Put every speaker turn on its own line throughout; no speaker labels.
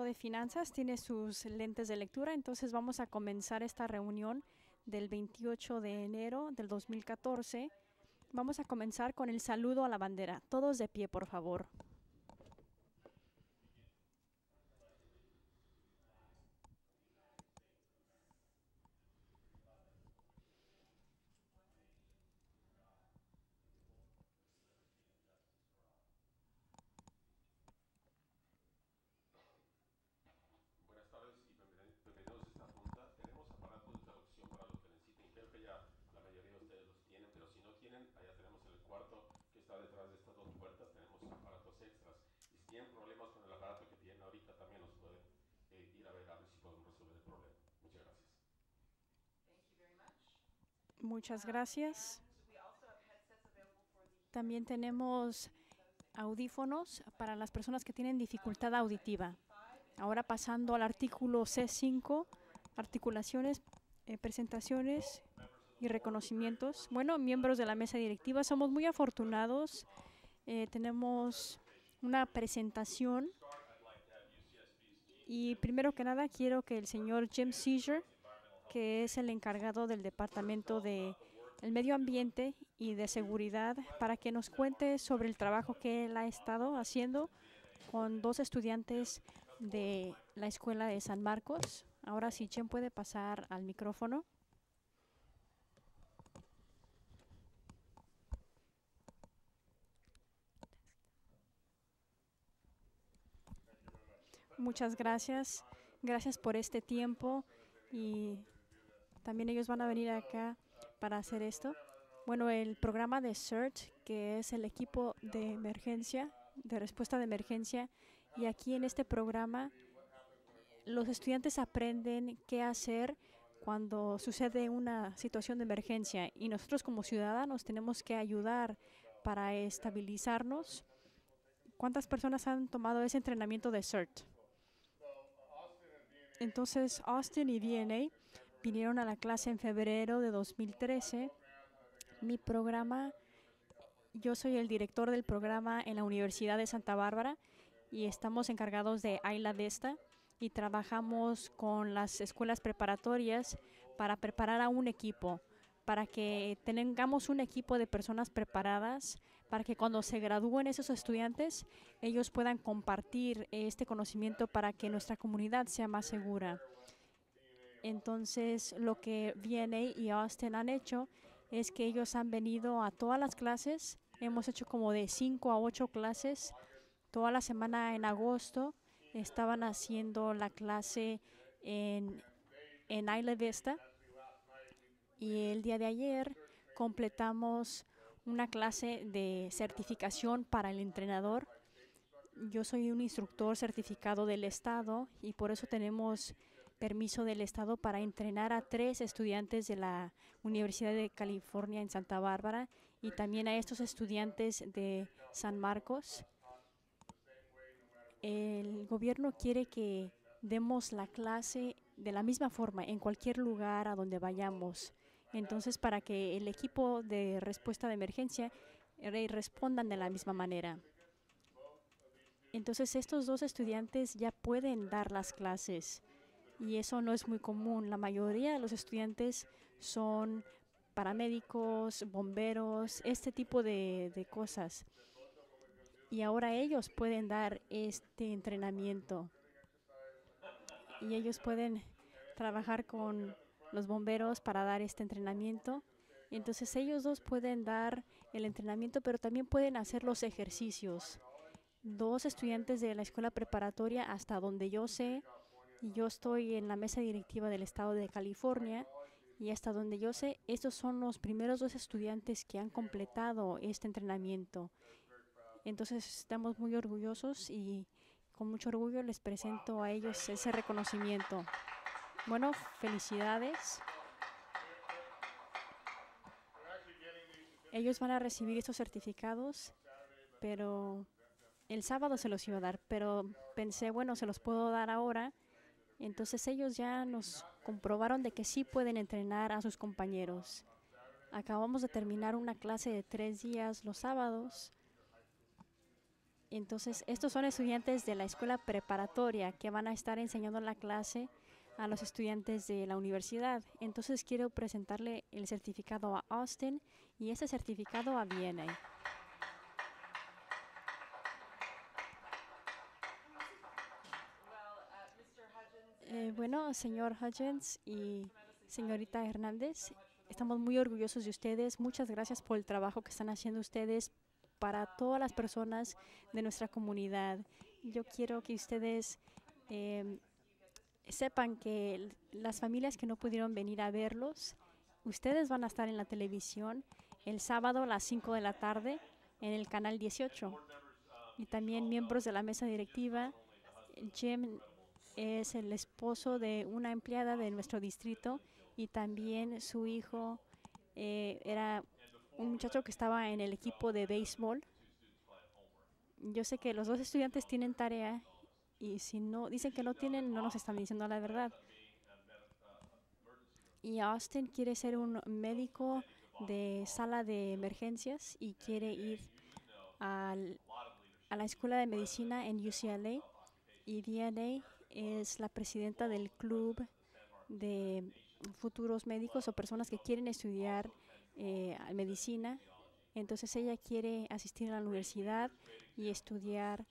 de finanzas tiene sus lentes de lectura, entonces vamos a comenzar esta reunión del 28 de enero del 2014. Vamos a comenzar con el saludo a la bandera. Todos de pie, por favor. Muchas gracias. También tenemos audífonos para las personas que tienen dificultad auditiva. Ahora pasando al artículo C5, articulaciones, eh, presentaciones y reconocimientos. Bueno, miembros de la mesa directiva, somos muy afortunados. Eh, tenemos una presentación. Y primero que nada, quiero que el señor Jim Seizure que es el encargado del Departamento de Medio Ambiente y de Seguridad, para que nos cuente sobre el trabajo que él ha estado haciendo con dos estudiantes de la Escuela de San Marcos. Ahora si Chen puede pasar al micrófono. Muchas gracias. Gracias por este tiempo y también ellos van a venir acá para hacer esto. Bueno, el programa de CERT, que es el equipo de emergencia, de respuesta de emergencia, y aquí en este programa los estudiantes aprenden qué hacer cuando sucede una situación de emergencia y nosotros como ciudadanos tenemos que ayudar para estabilizarnos. ¿Cuántas personas han tomado ese entrenamiento de CERT? Entonces, Austin y DNA vinieron a la clase en febrero de 2013. Mi programa, yo soy el director del programa en la Universidad de Santa Bárbara y estamos encargados de Aila Desta y trabajamos con las escuelas preparatorias para preparar a un equipo, para que tengamos un equipo de personas preparadas, para que cuando se gradúen esos estudiantes, ellos puedan compartir este conocimiento para que nuestra comunidad sea más segura. Entonces, lo que VNA y Austin han hecho es que ellos han venido a todas las clases. Hemos hecho como de 5 a 8 clases. Toda la semana en agosto estaban haciendo la clase en, en Isla Vista. Y el día de ayer completamos una clase de certificación para el entrenador. Yo soy un instructor certificado del Estado y por eso tenemos permiso del Estado para entrenar a tres estudiantes de la Universidad de California en Santa Bárbara y también a estos estudiantes de San Marcos. El gobierno quiere que demos la clase de la misma forma en cualquier lugar a donde vayamos. Entonces, para que el equipo de respuesta de emergencia eh, respondan de la misma manera. Entonces, estos dos estudiantes ya pueden dar las clases y eso no es muy común. La mayoría de los estudiantes son paramédicos, bomberos, este tipo de, cosas. Y ahora ellos pueden dar este entrenamiento y ellos pueden trabajar con los bomberos para dar este entrenamiento. Entonces ellos dos pueden dar el entrenamiento, pero también pueden hacer los ejercicios. Dos estudiantes de la escuela preparatoria, hasta donde yo sé, yo estoy en la mesa directiva del estado de California y hasta donde yo sé, estos son los primeros dos estudiantes que han completado este entrenamiento. Entonces estamos muy orgullosos y con mucho orgullo les presento a ellos ese reconocimiento. Bueno, felicidades. Ellos van a recibir estos certificados, pero el sábado se los iba a dar, pero pensé, bueno, se los puedo dar ahora entonces ellos ya nos comprobaron de que sí pueden entrenar a sus compañeros. Acabamos de terminar una clase de tres días los sábados. Entonces estos son estudiantes de la escuela preparatoria que van a estar enseñando la clase a los estudiantes de la universidad. Entonces quiero presentarle el certificado a Austin y ese certificado a Viena. Eh, bueno, señor Hudgens y señorita Hernández, estamos muy orgullosos de ustedes. Muchas gracias por el trabajo que están haciendo ustedes para todas las personas de nuestra comunidad. Yo quiero que ustedes em, sepan que las familias que no pudieron venir a verlos, ustedes van a estar en la televisión el sábado a las 5 de la tarde en el canal 18. Y también miembros de la mesa directiva, Jim es el esposo de una empleada de nuestro distrito y también su hijo eh, era un muchacho que estaba en el equipo de béisbol. Yo sé que los dos estudiantes tienen tarea y si no dicen que no tienen, no nos están diciendo la verdad. Y Austin quiere ser un médico de sala de emergencias y quiere ir al, a la escuela de medicina en UCLA y DNA es la presidenta del club de futuros médicos o personas que quieren estudiar eh, medicina. Entonces ella quiere asistir a la universidad y estudiar.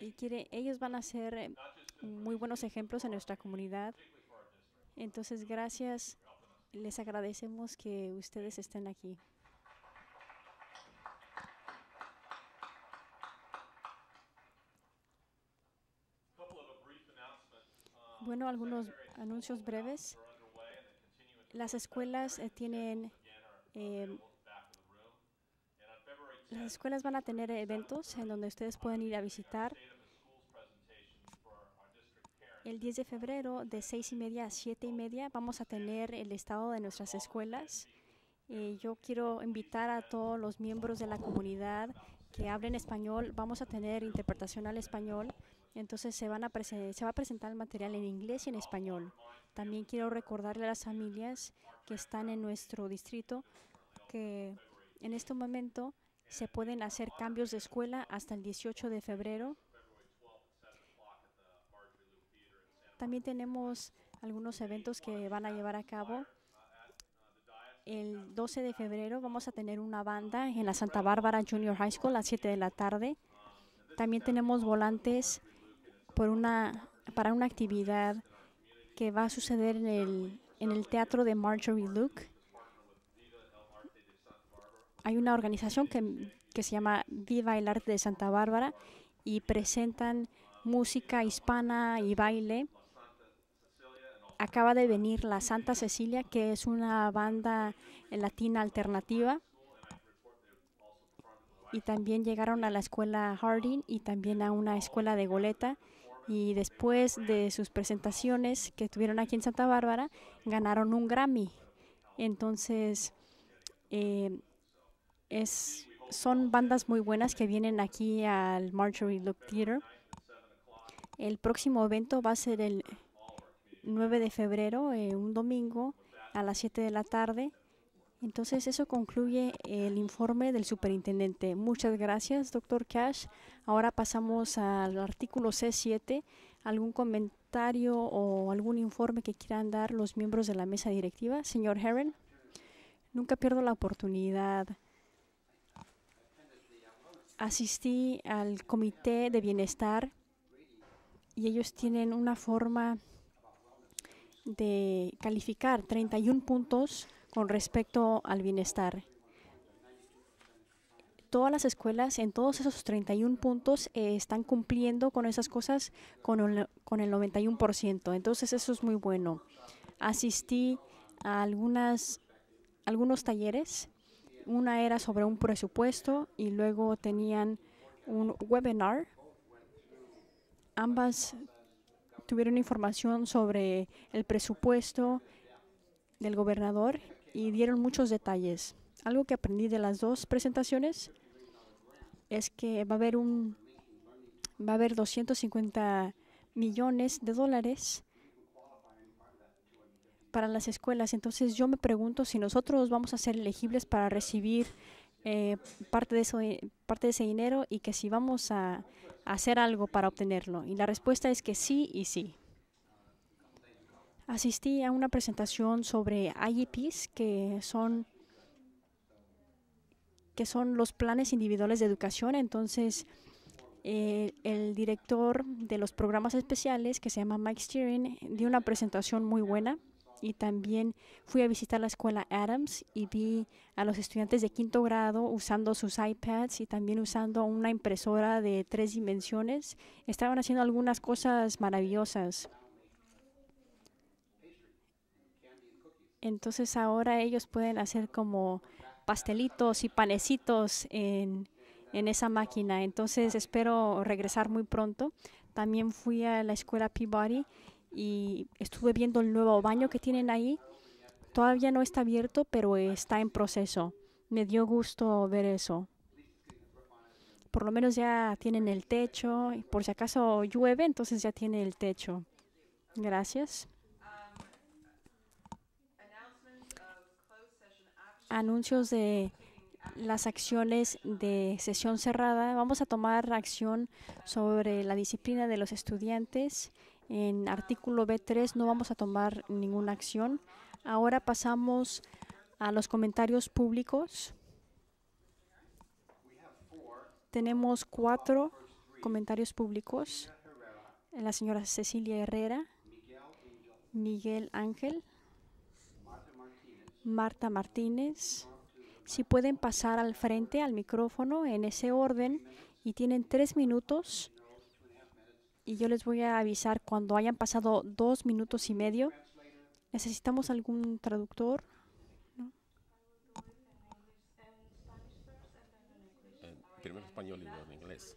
Y quiere, ellos van a ser eh, muy buenos ejemplos en nuestra comunidad. Entonces, gracias. Les agradecemos que ustedes estén aquí. Bueno, algunos anuncios breves. Las escuelas eh, tienen... Eh, las escuelas van a tener eventos en donde ustedes pueden ir a visitar. El 10 de febrero de 6 y media a 7 y media vamos a tener el estado de nuestras escuelas. Eh, yo quiero invitar a todos los miembros de la comunidad que hablen español. Vamos a tener interpretación al español. Entonces se, van a se va a presentar el material en inglés y en español. También quiero recordarle a las familias que están en nuestro distrito que en este momento se pueden hacer cambios de escuela hasta el 18 de febrero. También tenemos algunos eventos que van a llevar a cabo. El 12 de febrero vamos a tener una banda en la Santa Bárbara Junior High School a las 7 de la tarde. También tenemos volantes por una, para una actividad que va a suceder en el, en el teatro de Marjorie Luke. Hay una organización que, que se llama Viva el Arte de Santa Bárbara y presentan música hispana y baile. Acaba de venir la Santa Cecilia, que es una banda latina alternativa. Y también llegaron a la escuela Harding y también a una escuela de Goleta y después de sus presentaciones que tuvieron aquí en Santa Bárbara, ganaron un Grammy. Entonces, eh, es, son bandas muy buenas que vienen aquí al Marjorie Look Theater. El próximo evento va a ser el 9 de febrero, eh, un domingo, a las 7 de la tarde. Entonces, eso concluye el informe del superintendente. Muchas gracias, doctor Cash. Ahora pasamos al artículo C7. ¿Algún comentario o algún informe que quieran dar los miembros de la mesa directiva? Señor Heron, nunca pierdo la oportunidad. Asistí al Comité de Bienestar y ellos tienen una forma de calificar 31 puntos con respecto al bienestar. Todas las escuelas en todos esos 31 puntos eh, están cumpliendo con esas cosas con el, 91%. Entonces eso es muy bueno. Asistí a algunas, algunos talleres. Una era sobre un presupuesto y luego tenían un webinar. Ambas tuvieron información sobre el presupuesto del gobernador y dieron muchos detalles. Algo que aprendí de las dos presentaciones es que va a haber un va a haber 250 millones de dólares para las escuelas. Entonces yo me pregunto si nosotros vamos a ser elegibles para recibir eh, parte, de eso, parte de ese dinero y que si vamos a hacer algo para obtenerlo. Y la respuesta es que sí y sí asistí a una presentación sobre IEPs, que son, que son los planes individuales de educación. Entonces, eh, el director de los programas especiales, que se llama Mike Steering, dio una presentación muy buena. Y también fui a visitar la escuela Adams y vi a los estudiantes de quinto grado usando sus iPads y también usando una impresora de tres dimensiones. Estaban haciendo algunas cosas maravillosas. Entonces ahora ellos pueden hacer como pastelitos y panecitos en, en esa máquina. Entonces espero regresar muy pronto. También fui a la escuela Peabody y estuve viendo el nuevo baño que tienen ahí. Todavía no está abierto, pero está en proceso. Me dio gusto ver eso. Por lo menos ya tienen el techo. Por si acaso llueve, entonces ya tiene el techo. Gracias. anuncios de las acciones de sesión cerrada. Vamos a tomar acción sobre la disciplina de los estudiantes. En artículo B3 no vamos a tomar ninguna acción. Ahora pasamos a los comentarios públicos. Tenemos cuatro comentarios públicos. La señora Cecilia Herrera, Miguel Ángel, Marta Martínez. Si pueden pasar al frente, al micrófono, en ese orden, y tienen tres minutos. Y yo les voy a avisar cuando hayan pasado dos minutos y medio. ¿Necesitamos algún
traductor? Eh, primero español y luego en inglés.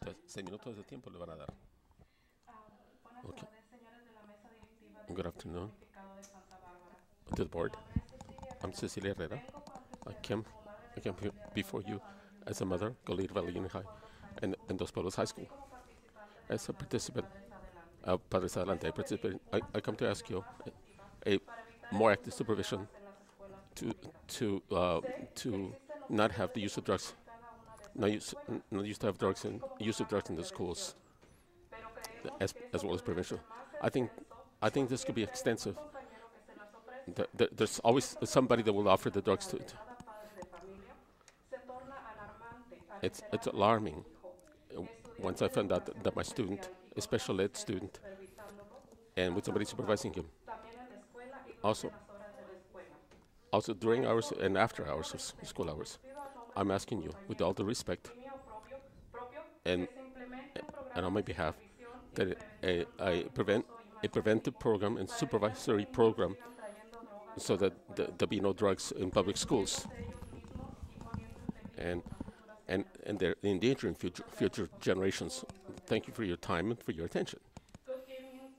Entonces, seis minutos de tiempo le van a dar. Ah, okay. to the board. I'm Cecilia Herrera. I came, I came here before you as a mother, Goleta Valley Union High and, and Dos Pueblos High School. As a participant of uh, Padres Adelante, participant, I, I come to ask you a, a more active supervision to to uh, to not have the use of drugs, not use not used to have drugs and use of drugs in the schools, as as well as prevention. I think I think this could be extensive the, the, there's always somebody that will offer the drugs to it. It's, it's alarming. Once I found out that, that my student, a special ed student, and with somebody supervising him, also, also during hours and after hours of school hours, I'm asking you, with all the respect, and, and on my behalf, that a, a, prevent, a preventive program and supervisory program so that th there be no drugs in public schools. And and and they're endangering future future generations. Thank you for your time and for your attention.
Good evening,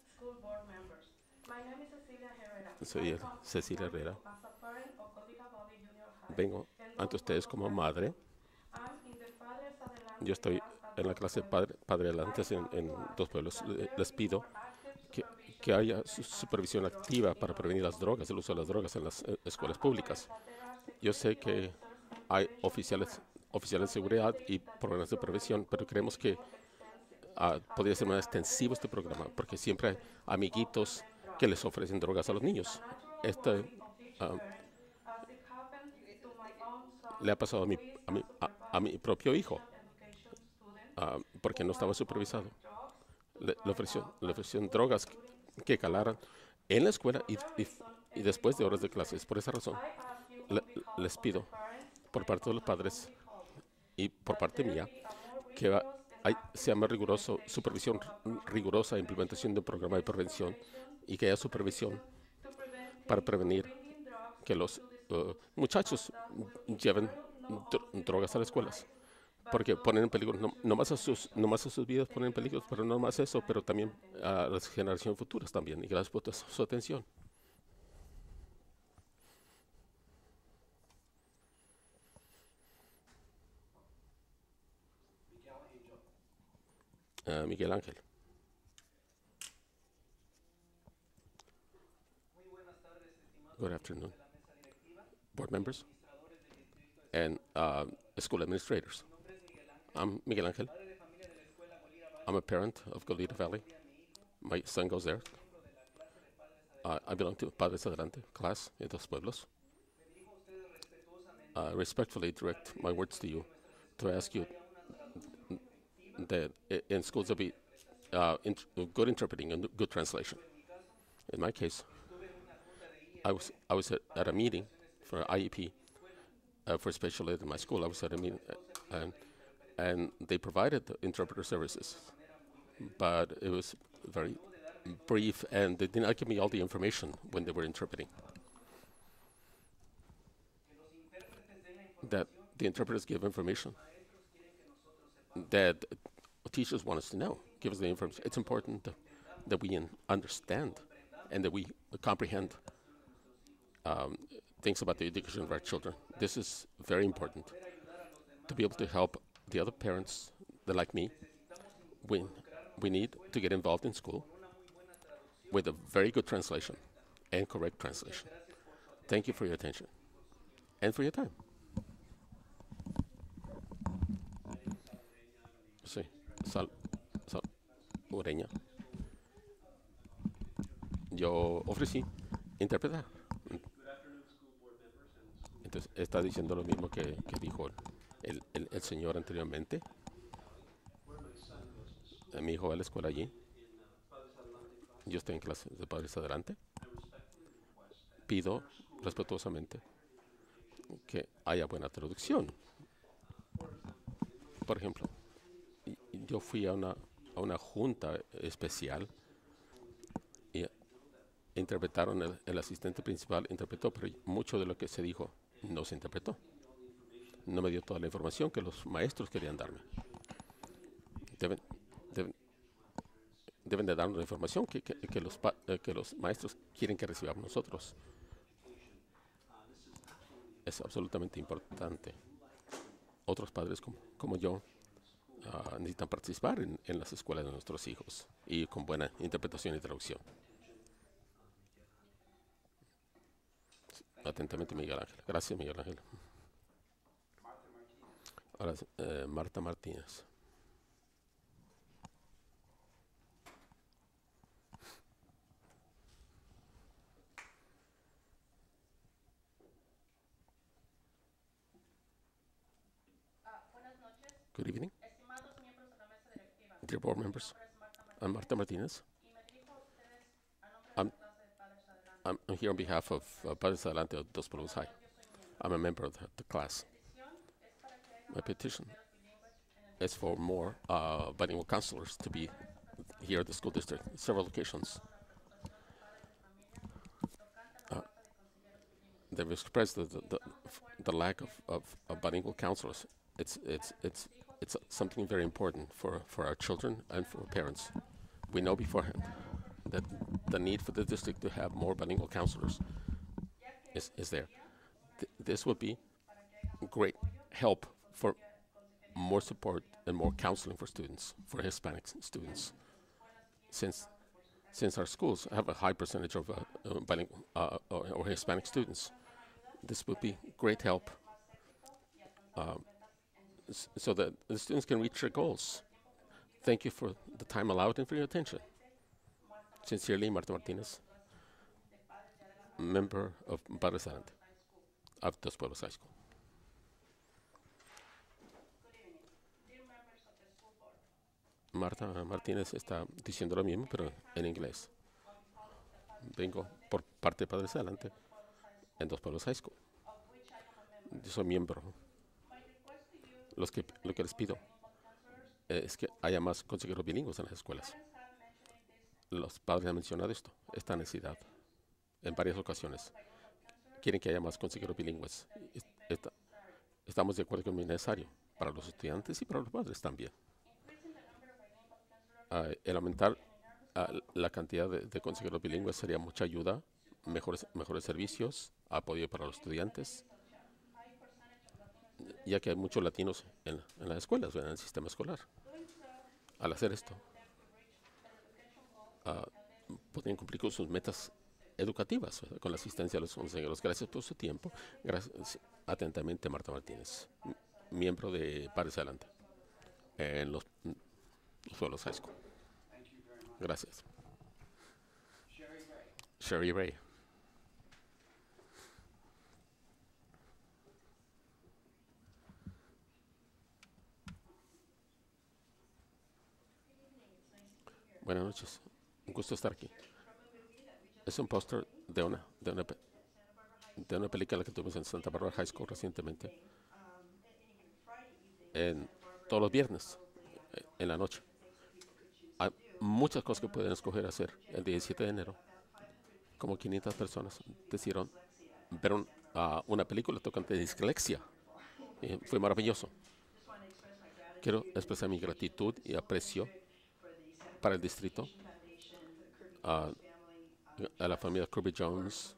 Cecilia Herrera. Soy Cecilia Herrera.
Vengo ante ustedes como madre. Yo estoy en la clase Padre, padre Adelante en, en dos pueblos. Les pido que haya supervisión activa para prevenir las drogas, el uso de las drogas en las eh, escuelas públicas. Yo sé que hay oficiales, oficiales de seguridad y programas de prevención, pero creemos que ah, podría ser más extensivo este programa, porque siempre hay amiguitos que les ofrecen drogas a los niños. Este, le ha pasado a mi, a mi, propio hijo, ah, porque no estaba supervisado. Le, le ofrecieron drogas que calaran en la escuela y, y, después de horas de clases. Por esa razón, les pido por parte de los padres y por parte mía que sea más riguroso, supervisión rigurosa, implementación de un programa de prevención y que haya supervisión para prevenir que los eh, muchachos lleven drogas a las escuelas porque ponen en peligro, no, más a sus, nomás a sus vidas ponen en peligro, pero no más eso, pero también a las generaciones futuras también. Y gracias por su, atención. Ah, Miguel Ángel. buenas tardes, estimados Good afternoon, board members and uh, school administrators. I'm Miguel Angel. I'm a parent of Goleta Valley. My son goes there. I belong to Padres Adelante class in Dos Pueblos. I respectfully direct my words to you to ask you that in schools there be uh, int good interpreting and good translation. In my case, I was I was at, at a meeting for IEP uh, for special ed in my school. I was at a meeting, uh, and they provided the interpreter services, but it was very brief, and they did not give me all the information when they were interpreting. That the interpreters give information that teachers want us to know, give us the information. It's important that we understand and that we comprehend um, things about the education of our children. This is very important to be able to help the other parents that like me, we, we need to get involved in school with a very good translation and correct translation. Thank you for your attention and for your time. Sí, sal, sal, Ureña. Yo ofrecí interpretar. Entonces está diciendo lo mismo que, que dijo él. el, señor anteriormente. Mi hijo va a la escuela allí. Yo estoy en clase de padres adelante. Pido respetuosamente que haya buena traducción. Por ejemplo, yo fui a una, a una junta especial y interpretaron, el asistente principal interpretó, pero mucho de lo que se dijo no se interpretó no me dio toda la información que los maestros querían darme. Deben, de darnos la información que, los, eh, que los maestros quieren que recibamos nosotros. Es absolutamente importante. Otros padres como, como yo ah, necesitan participar en, en las escuelas de nuestros hijos y con buena interpretación y traducción. Atentamente, Miguel Ángel. Gracias, Miguel Ángel. para eh, Marta Martínez. Good evening. Dear board members, I'm Marta Martinez. I'm, I'm here on behalf of uh, Padres Adelante of Dos Palos High. I'm a member of the, the class my petition is for more uh, bilingual counselors to be here at the school district, several locations. Uh, they've expressed the, the, the, the lack of, of, of, bilingual counselors. It's, it's, it's, it's something very important for, for our children and for parents. We know beforehand that the need for the district to have more bilingual counselors is, is there. Th this would be great help for more support and more counseling for students, for Hispanic students, since since our schools have a high percentage of uh, uh, bilingual uh, or, uh, or, Hispanic students. This would be great help um, so that the students can reach their goals. Thank you for the time allowed and for your attention. Sincerely, Marta Martinez, member of Barres of Dos Pueblos High School. Marta Martínez está diciendo lo mismo, pero en inglés. Vengo por parte de Padres Adelante en Dos Pueblos High School. Yo soy miembro. Los que, lo que les pido eh, es que haya más consejeros bilingües en las escuelas. Los padres han mencionado esto, esta necesidad, en varias ocasiones. Quieren que haya más consejeros bilingües. estamos de acuerdo que es necesario para los estudiantes y para los padres también el aumentar la cantidad de, consejeros bilingües sería mucha ayuda, mejores, mejores servicios, apoyo para los estudiantes, ya que hay muchos latinos en, las escuelas, en el sistema escolar. Al hacer esto, ah, podrían cumplir con sus metas educativas con la asistencia de los consejeros. Gracias por su tiempo. Gracias atentamente, Marta Martínez, miembro de Pares Adelante en los, los suelos high school. Gracias. Sherry Ray. Buenas noches. Un gusto estar aquí. Es un póster de una, de una, película que tuvimos en Santa Barbara High School recientemente. En, todos los viernes, eh, en la noche muchas cosas que pueden escoger hacer. El 17 de enero, como 500 personas decidieron ver ah, una película tocante de dislexia. fue maravilloso. Quiero expresar mi gratitud y aprecio para el distrito, ah, a, la familia Kirby Jones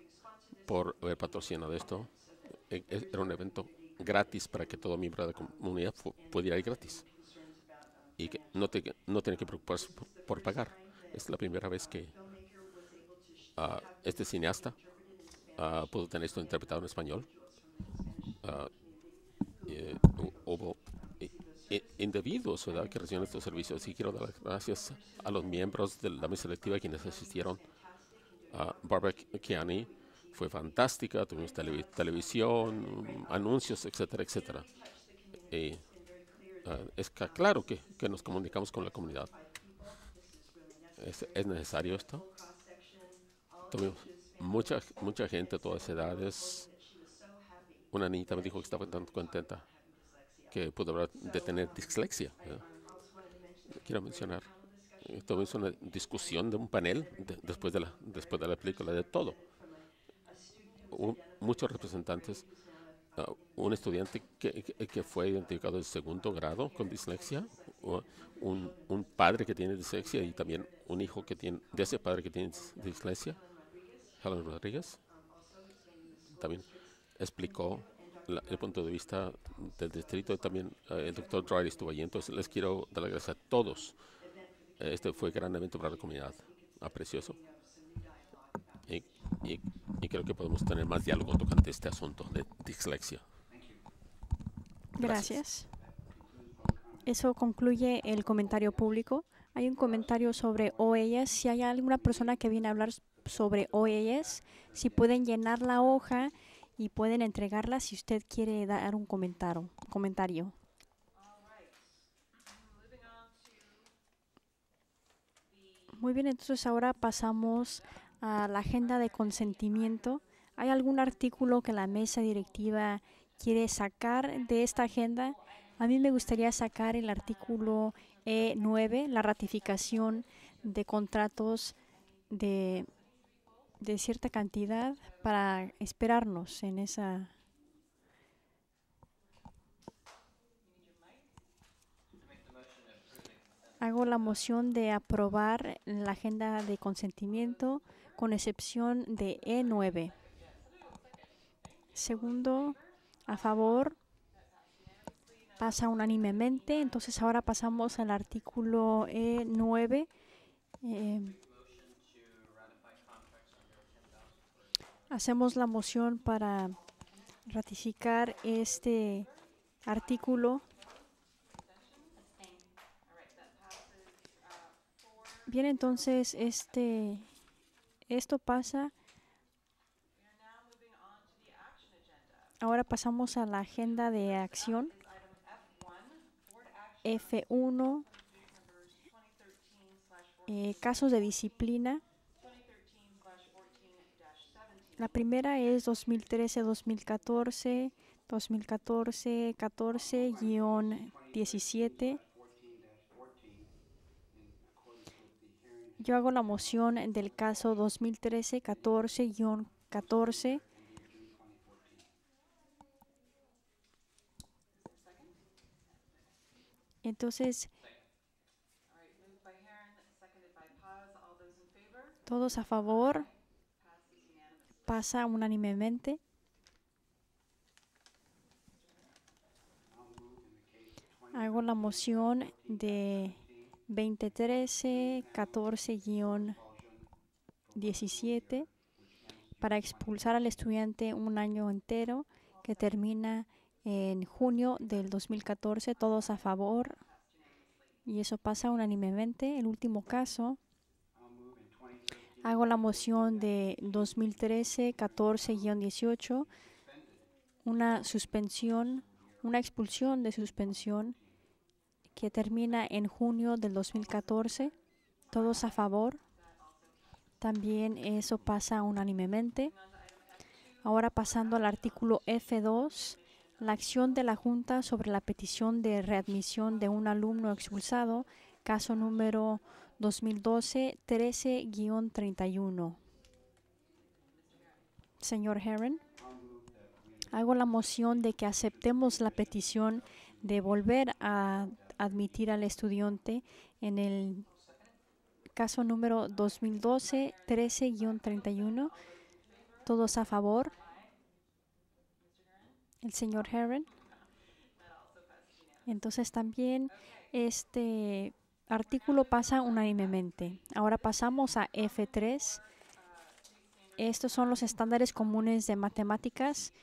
por haber patrocinado esto. E, e, era un evento gratis para que todo miembro de la comunidad pudiera ir gratis no, tiene que preocuparse por, pagar. Es la primera vez que ah, este cineasta ah, pudo tener esto interpretado en español. Ah, eh, hubo eh, eh, individuos que recibieron estos servicios. Y quiero dar las gracias a los miembros de la mesa selectiva quienes asistieron. Barbara Kiani fue fantástica, tuvimos televisión, anuncios, etcétera, etcétera. Eh, Ah, es claro que, que, nos comunicamos con la comunidad. ¿Es, es necesario esto? Tuvimos mucha, mucha gente, todas edades. Una niñita me dijo que estaba tan contenta que pudo hablar de tener dislexia. Quiero mencionar, eh, tuvimos una discusión de un panel después, de la, después de la película, de todo. muchos representantes Ah, un estudiante que, fue identificado en segundo grado con dislexia, o un, padre que tiene dislexia y también un hijo que tiene, de ese padre que tiene dislexia, Helen Rodríguez, también explicó el punto de vista del distrito y también eh, el doctor Dry estuvo allí. Entonces les quiero dar las gracias a todos. Este fue un gran evento para la comunidad. Aprecioso. Ah, y, creo que podemos tener más diálogo tocante este asunto de dislexia.
Gracias. Eso concluye el comentario público. Hay un comentario sobre OES. Si hay alguna persona que viene a hablar sobre OES, si pueden llenar la hoja y pueden entregarla si usted quiere dar un comentario. comentario. Muy bien, entonces ahora pasamos a la agenda de consentimiento? ¿Hay algún artículo que la mesa directiva quiere sacar de esta agenda? A mí me gustaría sacar el artículo E9, la ratificación de contratos de, de cierta cantidad para esperarnos en esa Hago la moción de aprobar la agenda de consentimiento con excepción de E9. Segundo, a favor pasa unánimemente. Entonces ahora pasamos al artículo E9. Eh, hacemos la moción para ratificar este artículo Bien, entonces, este, esto pasa. Ahora pasamos a la agenda de acción. F1, eh, casos de disciplina. La primera es 2013-2014, 2014-14-17. Yo hago la moción del caso 2013-14-14. Entonces, todos a favor, pasa unánimemente. Hago la moción de 2013-14-17 para expulsar al estudiante un año entero que termina en junio del 2014, todos a favor. Y eso pasa unánimemente. El último caso, hago la moción de 2013-14-18, una suspensión, una expulsión de suspensión que termina en junio del 2014. Todos a favor. También eso pasa unánimemente. Ahora pasando al artículo F2, la acción de la Junta sobre la petición de readmisión de un alumno expulsado, caso número 2012-13-31. Señor Herron, hago la moción de que aceptemos la petición de volver a admitir al estudiante en el caso número 2012-13-31. Todos a favor. El señor Herron. Entonces también este artículo pasa unánimemente. Ahora pasamos a F3. Estos son los estándares comunes de matemáticas,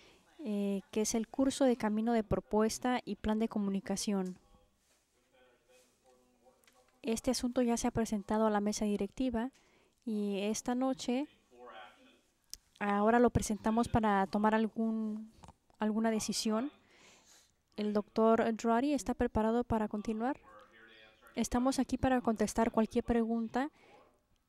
eh, que es el curso de camino de propuesta y plan de comunicación. Este asunto ya se ha presentado a la mesa directiva y esta noche ahora lo presentamos para tomar algún, alguna decisión. El doctor Drury está preparado para continuar. Estamos aquí para contestar cualquier pregunta.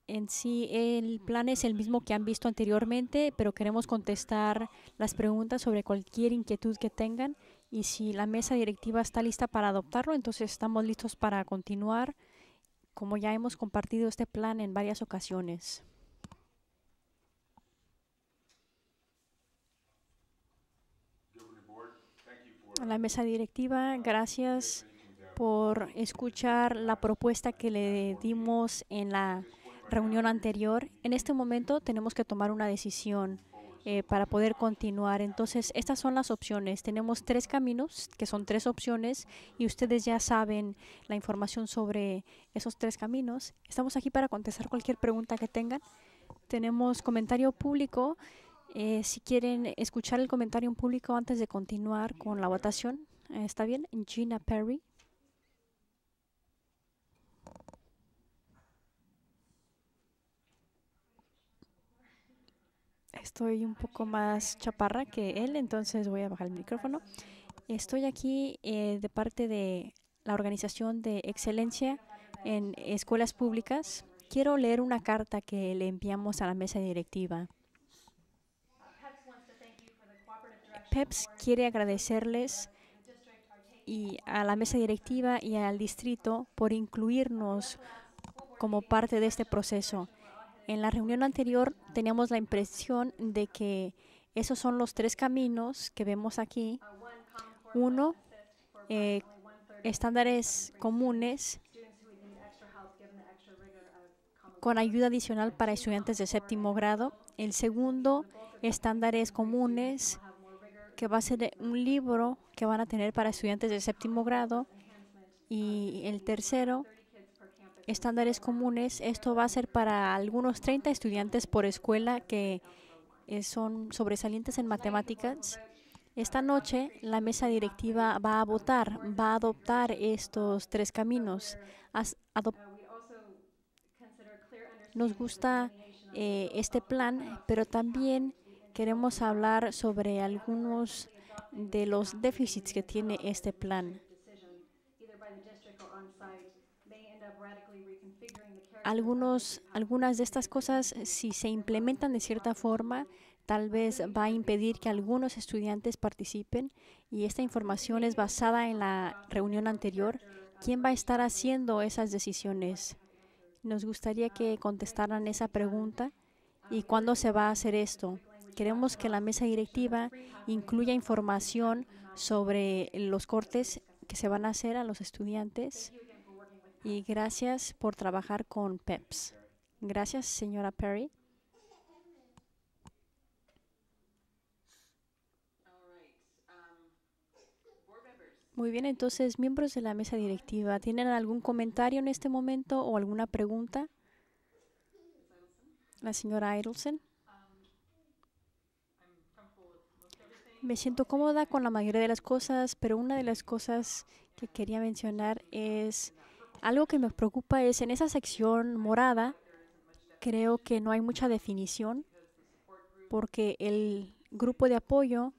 En sí, el plan es el mismo que han visto anteriormente, pero queremos contestar las preguntas sobre cualquier inquietud que tengan. Y si la mesa directiva está lista para adoptarlo, entonces estamos listos para continuar como ya hemos compartido este plan en varias ocasiones. A la mesa directiva, gracias por escuchar la propuesta que le dimos en la reunión anterior. En este momento tenemos que tomar una decisión. Eh, para poder continuar. Entonces, estas son las opciones. Tenemos tres caminos, que son tres opciones, y ustedes ya saben la información sobre esos tres caminos. Estamos aquí para contestar cualquier pregunta que tengan. Tenemos comentario público. Eh, si quieren escuchar el comentario en público antes de continuar con la votación, eh, ¿está bien? Gina Perry. estoy un poco más chaparra que él, entonces voy a bajar el micrófono. Estoy aquí eh, de parte de la Organización de Excelencia en Escuelas Públicas. Quiero leer una carta que le enviamos a la mesa directiva. PEPS quiere agradecerles y a la mesa directiva y al distrito por incluirnos como parte de este proceso. En la reunión anterior teníamos la impresión de que esos son los tres caminos que vemos aquí. Uno, eh, estándares comunes con ayuda adicional para estudiantes de séptimo grado. El segundo, estándares comunes, que va a ser un libro que van a tener para estudiantes de séptimo grado. Y el tercero, estándares comunes, esto va a ser para algunos 30 estudiantes por escuela que eh, son sobresalientes en matemáticas. Esta noche la mesa directiva va a votar, va a adoptar estos tres caminos. Nos gusta eh, este plan, pero también queremos hablar sobre algunos de los déficits que tiene este plan. Algunos, algunas de estas cosas, eh, si se implementan de cierta forma, tal vez va a impedir que algunos estudiantes participen y esta información es basada en la reunión anterior. ¿Quién va a estar haciendo esas decisiones? Nos gustaría que contestaran esa pregunta y cuándo se va a hacer esto. Queremos que la mesa directiva incluya información sobre los cortes que se van a hacer a los estudiantes y gracias por trabajar con PEPS. Gracias, señora Perry. Muy bien, entonces, miembros de la mesa directiva, ¿tienen algún comentario en este momento o alguna pregunta? La señora Idelson. Me siento cómoda con la mayoría de las cosas, pero una de las cosas que quería mencionar es algo que me preocupa es en esa sección morada, creo que no hay mucha definición porque el grupo de apoyo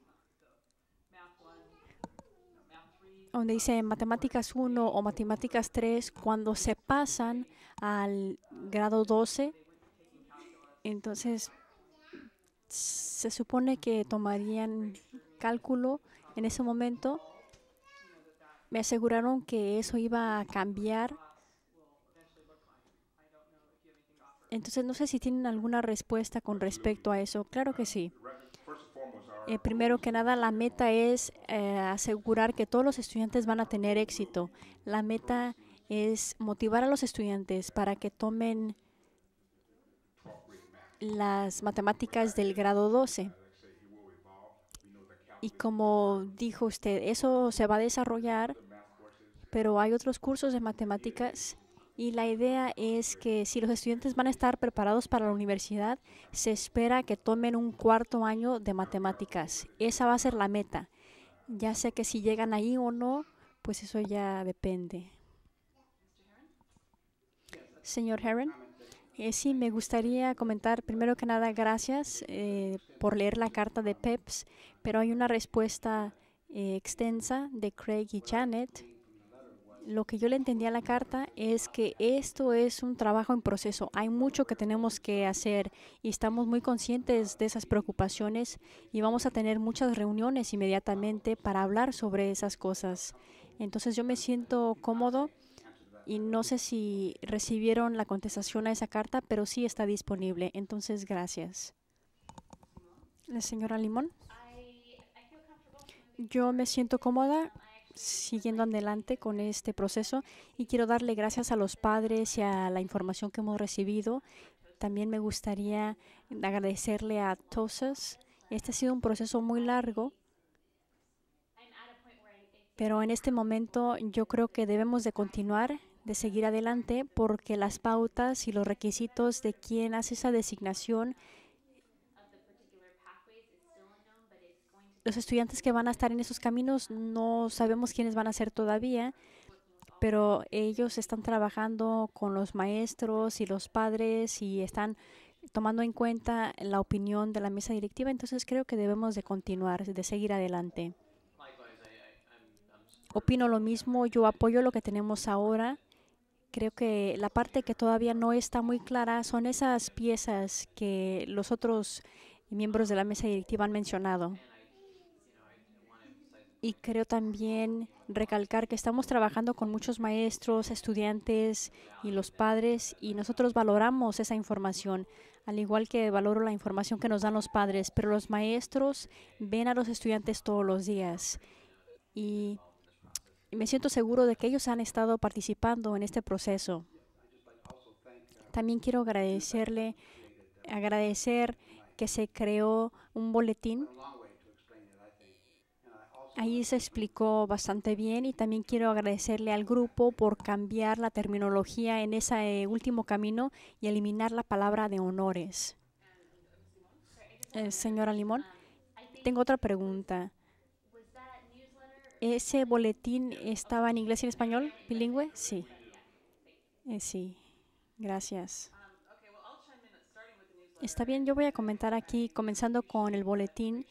donde dice matemáticas 1 o matemáticas 3, cuando se pasan al grado 12, entonces se supone que tomarían cálculo en ese momento me aseguraron que eso iba a cambiar. Entonces, no sé si tienen alguna respuesta con respecto a eso. Claro que sí. Eh, primero que nada, la meta es eh, asegurar que todos los estudiantes van a tener éxito. La meta es motivar a los estudiantes para que tomen las matemáticas del grado 12. Y como dijo usted, eso se va a desarrollar pero hay otros cursos de matemáticas y la idea es que si los estudiantes van a estar preparados para la universidad, se espera que tomen un cuarto año de matemáticas. Esa va a ser la meta. Ya sea que si llegan ahí o no, pues eso ya depende. Señor Heron, eh, sí, me gustaría comentar primero que nada gracias eh, por leer la carta de PEPS, pero hay una respuesta eh, extensa de Craig y Janet lo que yo le entendía a la carta es que esto es un trabajo en proceso. Hay mucho que tenemos que hacer y estamos muy conscientes de esas preocupaciones y vamos a tener muchas reuniones inmediatamente para hablar sobre esas cosas. Entonces yo me siento cómodo y no sé si recibieron la contestación a esa carta, pero sí está disponible. Entonces, gracias. La señora Limón. Yo me siento cómoda siguiendo adelante con este proceso y quiero darle gracias a los padres y a la información que hemos recibido. También me gustaría agradecerle a todos. Este ha sido un proceso muy largo, pero en este momento yo creo que debemos de continuar, de seguir adelante, porque las pautas y los requisitos de quien hace esa designación los estudiantes que van a estar en esos caminos no sabemos quiénes van a ser todavía, pero ellos están trabajando con los maestros y los padres y están tomando en cuenta la opinión de la mesa directiva, entonces creo que debemos de continuar, de seguir adelante. Opino lo mismo, yo apoyo lo que tenemos ahora. Creo que la parte que todavía no está muy clara son esas piezas que los otros miembros de la mesa directiva han mencionado. Y creo también recalcar que estamos trabajando con muchos maestros, estudiantes y los padres y nosotros valoramos esa información, al igual que valoro la información que nos dan los padres, pero los maestros ven a los estudiantes todos los días y me siento seguro de que ellos han estado participando en este proceso. También quiero agradecerle, agradecer que se creó un boletín Ahí se explicó bastante bien y también quiero agradecerle al grupo por cambiar la terminología en ese eh, último camino y eliminar la palabra de honores. Eh, señora Limón, tengo otra pregunta. ¿Ese boletín estaba en inglés y en español? ¿Bilingüe? Sí. Eh, sí. Gracias. Está bien, yo voy a comentar aquí, comenzando con el boletín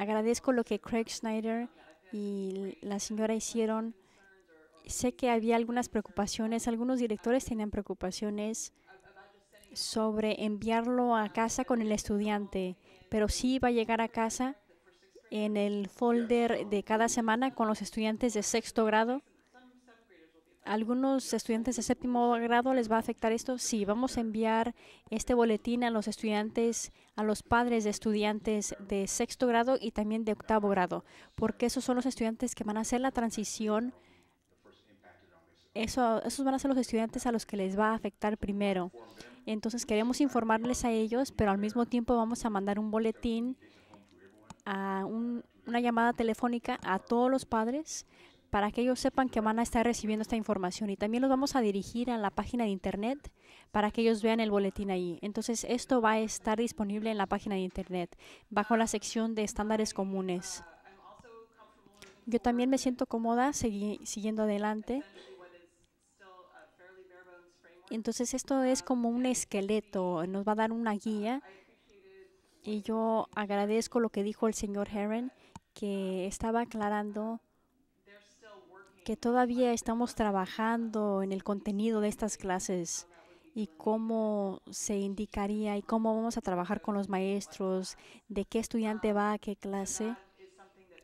agradezco lo que Craig Schneider y la señora hicieron. Sé que había algunas preocupaciones, algunos directores tenían preocupaciones sobre enviarlo a casa con el estudiante, pero sí iba a llegar a casa en el folder de cada semana con los estudiantes de sexto grado algunos estudiantes de séptimo grado les va a afectar esto? Sí, vamos a enviar este boletín a los estudiantes, a los padres de estudiantes de sexto grado y también de octavo grado, porque esos son los estudiantes que van a hacer la transición. esos van a ser los estudiantes a los que les va a afectar primero. Entonces queremos informarles a ellos, pero al mismo tiempo vamos a mandar un boletín, a una llamada telefónica a todos los padres para que ellos sepan que van a estar recibiendo esta información y también los vamos a dirigir a la página de internet para que ellos vean el boletín ahí. Entonces esto va a estar disponible en la página de internet bajo la sección de estándares comunes. Yo también me siento cómoda siguiendo adelante. Entonces esto es como un esqueleto, nos va a dar una guía. Y yo agradezco lo que dijo el señor Herren que estaba aclarando que todavía estamos trabajando en el contenido de estas clases y cómo se indicaría y cómo vamos a trabajar con los maestros, de qué estudiante va a qué clase.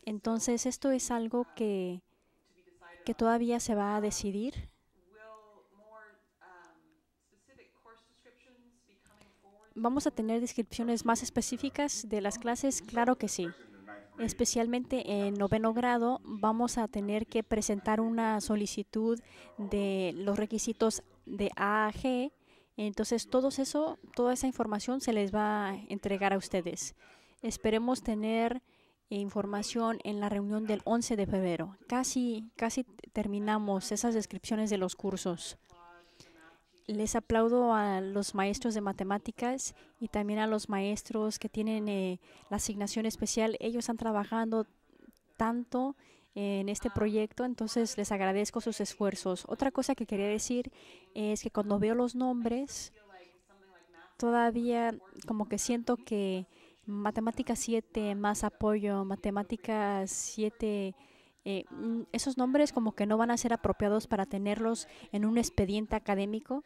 Entonces, esto es algo que, que todavía se va a decidir. ¿Vamos a tener descripciones más específicas de las clases? Claro que sí especialmente en noveno grado, vamos a tener que presentar una solicitud de los requisitos de A Entonces, todo eso, toda esa información se les va a entregar a ustedes. Esperemos tener información en la reunión del 11 de febrero. Casi, casi terminamos esas descripciones de los cursos les aplaudo a los maestros de matemáticas y también a los maestros que tienen eh, la asignación especial. Ellos han trabajando tanto en este proyecto, entonces les agradezco sus esfuerzos. Otra cosa que quería decir es que cuando veo los nombres, todavía como que siento que Matemáticas 7 más apoyo, Matemáticas 7 eh, mm, esos nombres como que no van a ser apropiados para tenerlos en un expediente académico.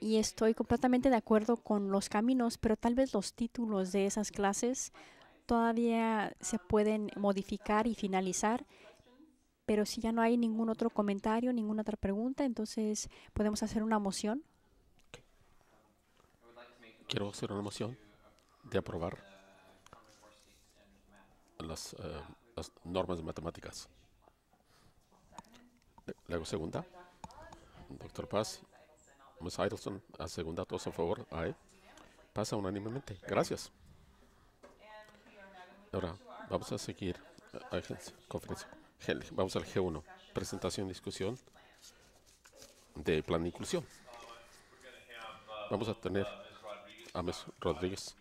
Y estoy completamente de acuerdo con los caminos, pero tal vez los títulos de esas clases todavía se pueden modificar y finalizar. Pero si ya no hay ningún otro comentario, ninguna otra pregunta, entonces podemos hacer una moción.
Quiero hacer una moción de aprobar las eh, normas de matemáticas. Luego segunda. Doctor Paz, Ms. Idelson, a segunda, todos a favor. Pasa unánimemente. Gracias. Ahora, vamos a seguir. Ah, conferencia. Vamos al G1. Presentación, discusión de plan de inclusión. Vamos a tener a Ms. Rodríguez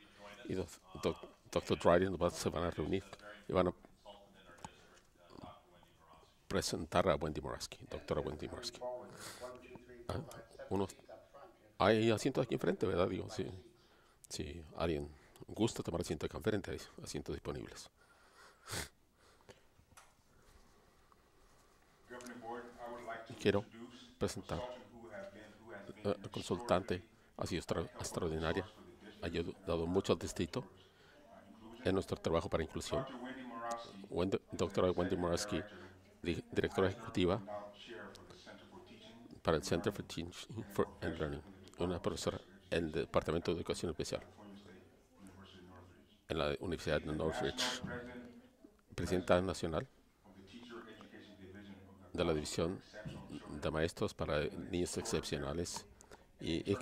y doctor Dryden se van a reunir y van a presentar a Wendy Moraski, doctora Wendy Moraski. Ah, hay asientos aquí enfrente, ¿verdad? Digo, sí. Si alguien gusta tomar asiento acá enfrente, hay asientos disponibles. Quiero presentar la consultante, ha sido extraordinaria, ha ayudado mucho al distrito en nuestro trabajo para inclusión. doctora Wendy Moraski directora ejecutiva para el Center for Teaching and Learning, una profesora en el Departamento de Educación Especial en la Universidad de Northridge, presidenta nacional de la División de Maestros para Niños Excepcionales y, y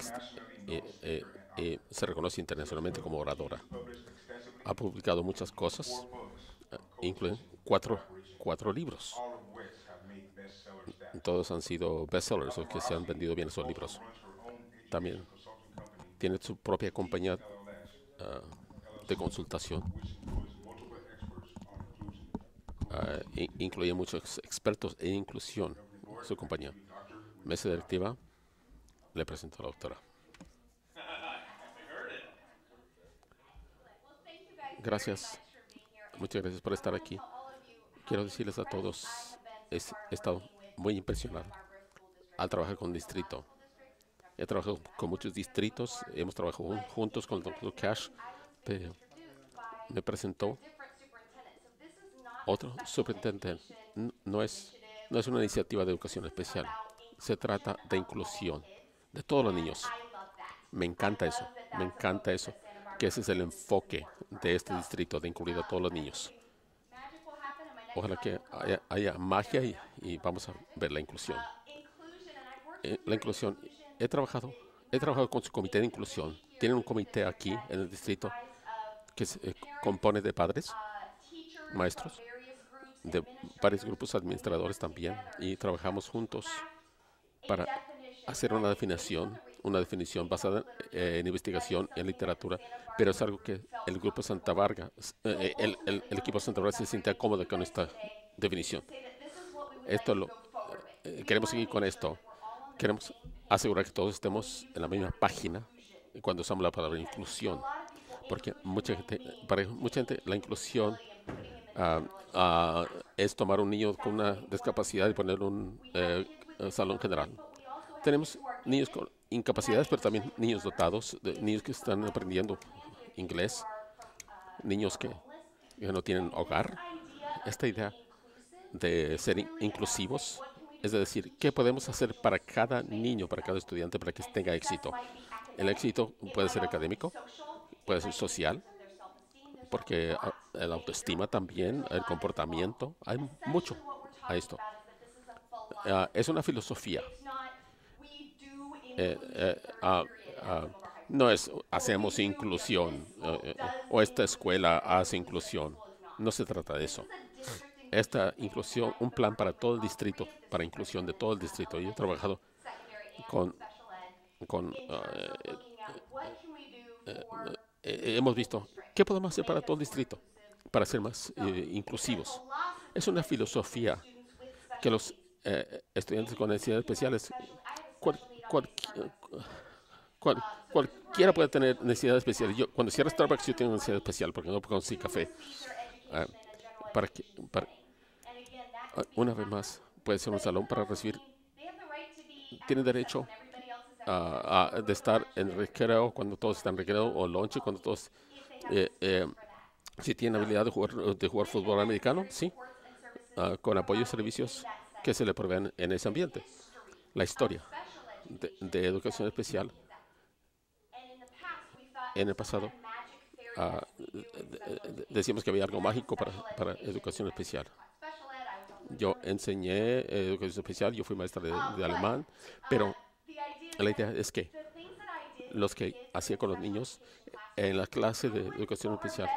eh, eh, eh, se reconoce internacionalmente como oradora. Ha publicado muchas cosas, incluyen cuatro cuatro libros. Todos han sido bestsellers, o que se han vendido bien esos libros. También tiene su propia compañía ah, de consultación. Ah, incluye muchos expertos en inclusión, su compañía. Mesa directiva le presento a la doctora. Gracias. Muchas gracias por estar aquí. Quiero decirles a todos, he estado muy impresionado al trabajar con distrito. He trabajado con muchos distritos, hemos trabajado juntos con el doctor Cash, pero me presentó otro superintendente. No es, no es una iniciativa de educación especial, se trata de inclusión de todos los niños. Me encanta eso, me encanta eso, que ese es el enfoque de este distrito, de incluir a todos los niños. Ojalá que haya, magia y, vamos a ver la inclusión. Eh, la inclusión. He trabajado, he trabajado con su comité de inclusión. Tienen un comité aquí en el distrito que se eh, compone de padres, maestros, de varios grupos administradores también, y trabajamos juntos para hacer una definición una definición basada eh, en investigación, en literatura, pero es algo que el grupo Santa Varga, eh, eh, el, equipo Santa Varga se siente cómodo con esta definición. Esto lo, queremos seguir con esto. Queremos asegurar que todos estemos en la misma página cuando usamos la palabra inclusión, porque mucha gente, para mucha gente la inclusión ah, ah, es tomar un niño con una discapacidad y poner un salón general tenemos niños con incapacidades, pero también niños dotados, niños que están aprendiendo inglés, niños que, no tienen hogar. Esta idea de ser inclusivos es decir, ¿qué podemos hacer para cada niño, para cada estudiante, para que tenga éxito? El éxito puede ser académico, puede ser social, porque ah, la autoestima también, el comportamiento, hay mucho a esto. Ah, es una filosofía eh, eh, ah, ah, no es hacemos inclusión eh, o esta escuela hace inclusión. No se trata de eso. Esta inclusión, un plan para todo el distrito, para inclusión de todo el distrito. Yo he trabajado con, con ah, hemos visto qué podemos hacer para todo el distrito, para ser más inclusivos. Es una filosofía que los estudiantes con necesidades especiales cualquiera puede tener necesidad especial. Yo, cuando cierra Starbucks, yo tengo necesidad especial porque no consigo café. Ah, ah, una vez más, puede ser un salón para recibir. Tienen derecho a, de estar en recreo cuando todos están en recreo o lunch cuando todos. Eh, eh si tienen habilidad de jugar, de jugar fútbol americano, sí, ah, con apoyo y servicios que se le proveen en ese ambiente. La historia de, educación especial. En el pasado ah, decíamos que había algo mágico para, educación especial. Yo enseñé eh, educación especial, yo fui maestra de, alemán, pero la idea es que los que hacía con los niños eh, en la clase de educación especial.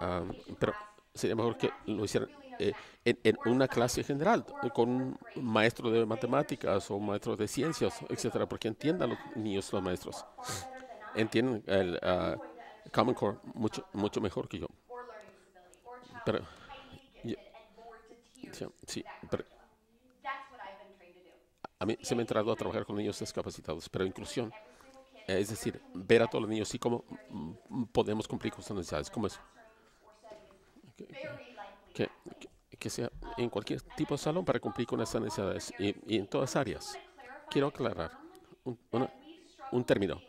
Ah, pero sería mejor que lo hicieran eh, en, una clase general, eh, con un maestro de matemáticas o maestro de ciencias, etcétera, porque entiendan los niños, los maestros. Entienden el ah, Common Core mucho, mucho mejor que yo. Pero, sí, a mí se me ha entrado a trabajar con niños discapacitados, pero inclusión, es decir, ver a todos los niños y cómo mm, podemos cumplir con sus necesidades, cómo es que, sea en cualquier tipo de salón para cumplir con esas necesidades y, en todas áreas. Quiero aclarar un, término.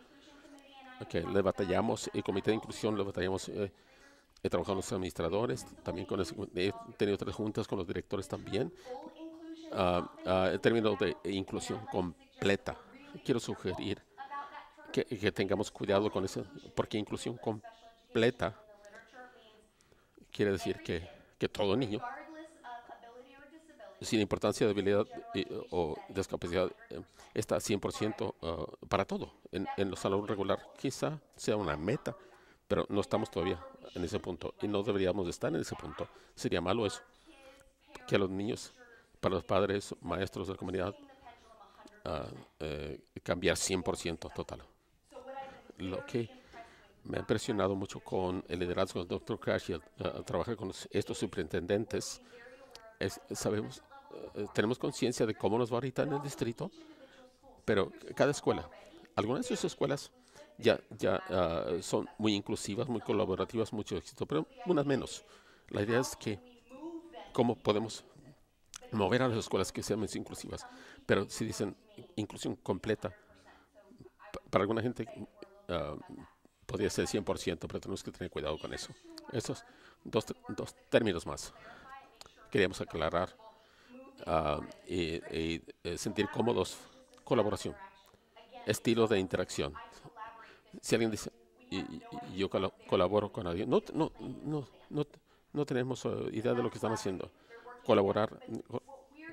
Okay, le batallamos, el comité de inclusión, le batallamos, eh, he trabajado con los administradores, también con he tenido tres juntas con los directores también. Ah, ah, el término de inclusión completa. Quiero sugerir que tengamos cuidado con eso, porque inclusión completa quiere decir que que todo niño, sin importancia de habilidad eh, o discapacidad, eh, está 100% ah, para todo en, en los salón regular. Quizá sea una meta, pero no estamos todavía en ese punto y no deberíamos estar en ese punto. Sería malo eso, que a los niños, para los padres, maestros de la comunidad, ah, eh, cambiar 100% total. Lo que me ha impresionado mucho con el liderazgo del doctor Crash y eh, trabajar con estos superintendentes. sabemos, eh, tenemos conciencia de cómo nos va ahorita en el distrito, pero cada escuela, algunas de sus escuelas ya, ya ah, son muy inclusivas, muy colaborativas, mucho éxito, pero unas menos. La idea es que cómo podemos mover a las escuelas que sean más inclusivas, pero si dicen inclusión completa, para alguna gente ah, podría ser 100%, pero tenemos que tener cuidado con eso. Esos dos, términos más queríamos aclarar ah, y, eh, sentir cómodos. Colaboración, estilo de interacción. Si alguien dice, y, yo colaboro con alguien, no, no, no, no tenemos eh, idea de lo que están haciendo. Colaborar,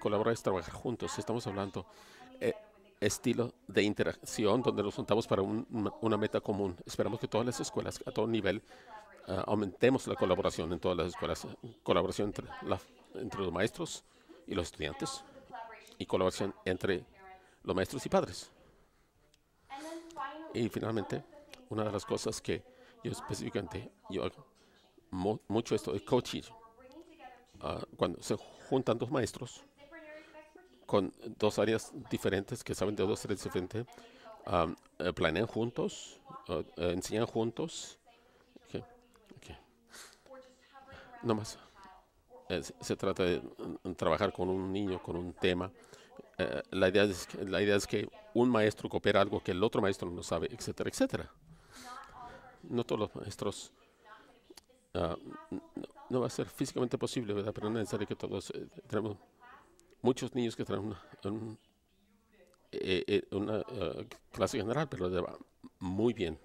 colaborar es trabajar juntos. Estamos hablando estilo de interacción donde nos juntamos para una meta común. Esperamos que todas las escuelas a todo nivel ah, aumentemos la colaboración en todas las escuelas, colaboración entre, los maestros y los estudiantes y colaboración entre los maestros y padres. Y finalmente, una de las cosas que yo específicamente, yo hago mucho esto de coaching, ah, cuando se juntan dos maestros, con dos áreas diferentes que saben de dos áreas diferentes, eh, planean juntos, eh, enseñan juntos. Okay. No más. Eh, se trata de mm, trabajar con un niño, con un tema. la, idea es que, la idea es que un maestro coopera algo que el otro maestro no sabe, etcétera, etcétera. No todos los maestros ah, no, va a ser físicamente posible, ¿verdad? Pero no es necesario que todos tenemos muchos niños que traen una, eh, eh, una eh, clase general, pero le muy bien.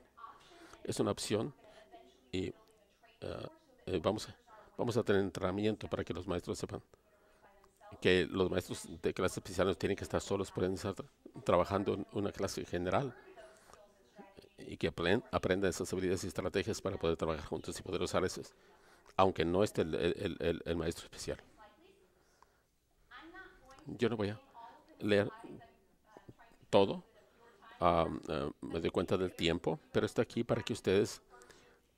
Es una opción y vamos, a, vamos a tener entrenamiento para que los maestros sepan que los maestros de clases especiales tienen que estar solos, pueden estar trabajando en una clase general y que aprendan esas habilidades y estrategias para poder trabajar juntos y poder usar esas, aunque no esté el maestro especial. Yo no voy a leer todo. Eh, me doy cuenta del tiempo, pero está aquí para que ustedes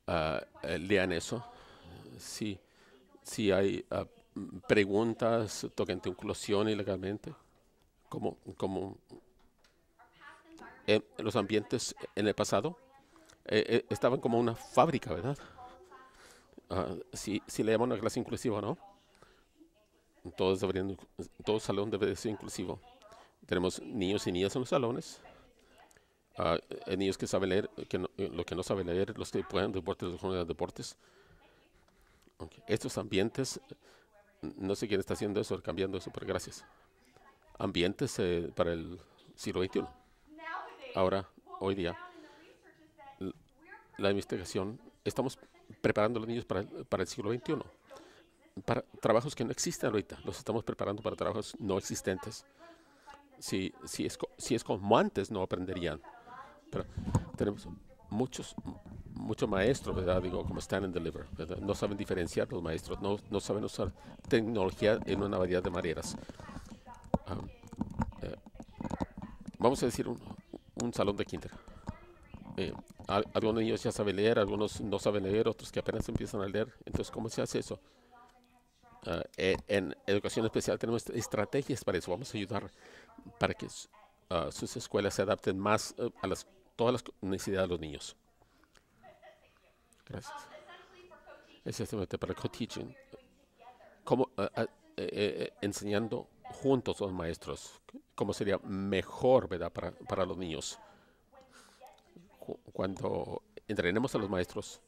ah, eh, lean eso. Si, si hay ah, preguntas preguntas tu inclusión ilegalmente, como, como eh, los ambientes en el pasado estaban como una fábrica, ¿verdad? si, si leemos una clase inclusiva, ¿no? Todos deberían, todo salón debe ser inclusivo. Tenemos niños y niñas en los salones. Ah, niños que saben leer, que eh, que no saben leer, los que pueden deportes, los deportes. Estos ambientes, mm, no sé quién está haciendo eso, cambiando eso, pero gracias. Ambientes eh, para el siglo XXI. Ahora, hoy día, la investigación, estamos preparando a los niños para, para el siglo XXI para trabajos que no existen ahorita. Los estamos preparando para trabajos no existentes. Si, si, es, si es como antes, no aprenderían. Pero tenemos muchos muchos maestros, ¿verdad? Digo, como stand and deliver, No saben diferenciar los maestros, no, no saben usar tecnología en una variedad de maneras. Ah, eh, vamos a decir un, salón de kinder. Eh, algunos niños ya saben leer, algunos no saben leer, otros que apenas empiezan a leer. Entonces, ¿cómo se hace eso? Ah, eh, en educación especial tenemos estrategias para eso. Vamos a ayudar para que ah, sus escuelas se adapten más eh, a las, todas las necesidades de los niños. Gracias. Exactamente, para co-teaching. Como ah, eh, enseñando juntos los maestros. ¿Cómo sería mejor ¿verdad? Para, para los niños? Cuando entrenemos a los maestros,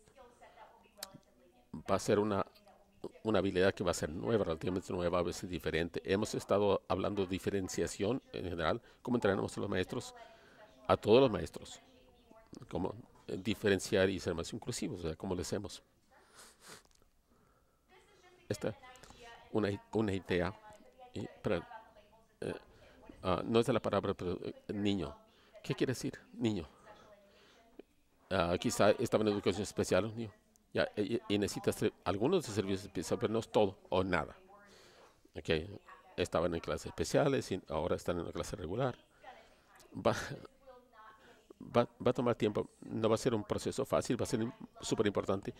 va a ser una una habilidad que va a ser nueva, relativamente nueva, a veces diferente. Hemos estado hablando de diferenciación en general, cómo entrenamos a los maestros, a todos los maestros, cómo eh, diferenciar y ser más inclusivos, cómo lo hacemos. Esta una, una idea, eh, ah, no es la palabra, pero eh, niño. ¿Qué quiere decir niño? Ah, quizá estaba en educación especial, niño y, necesitas algunos de servicios especiales, pero no es todo o nada. Estaban en clases especiales y ahora están en la clase regular. Va, va, a tomar tiempo, no va a ser un proceso fácil, va a ser súper importante.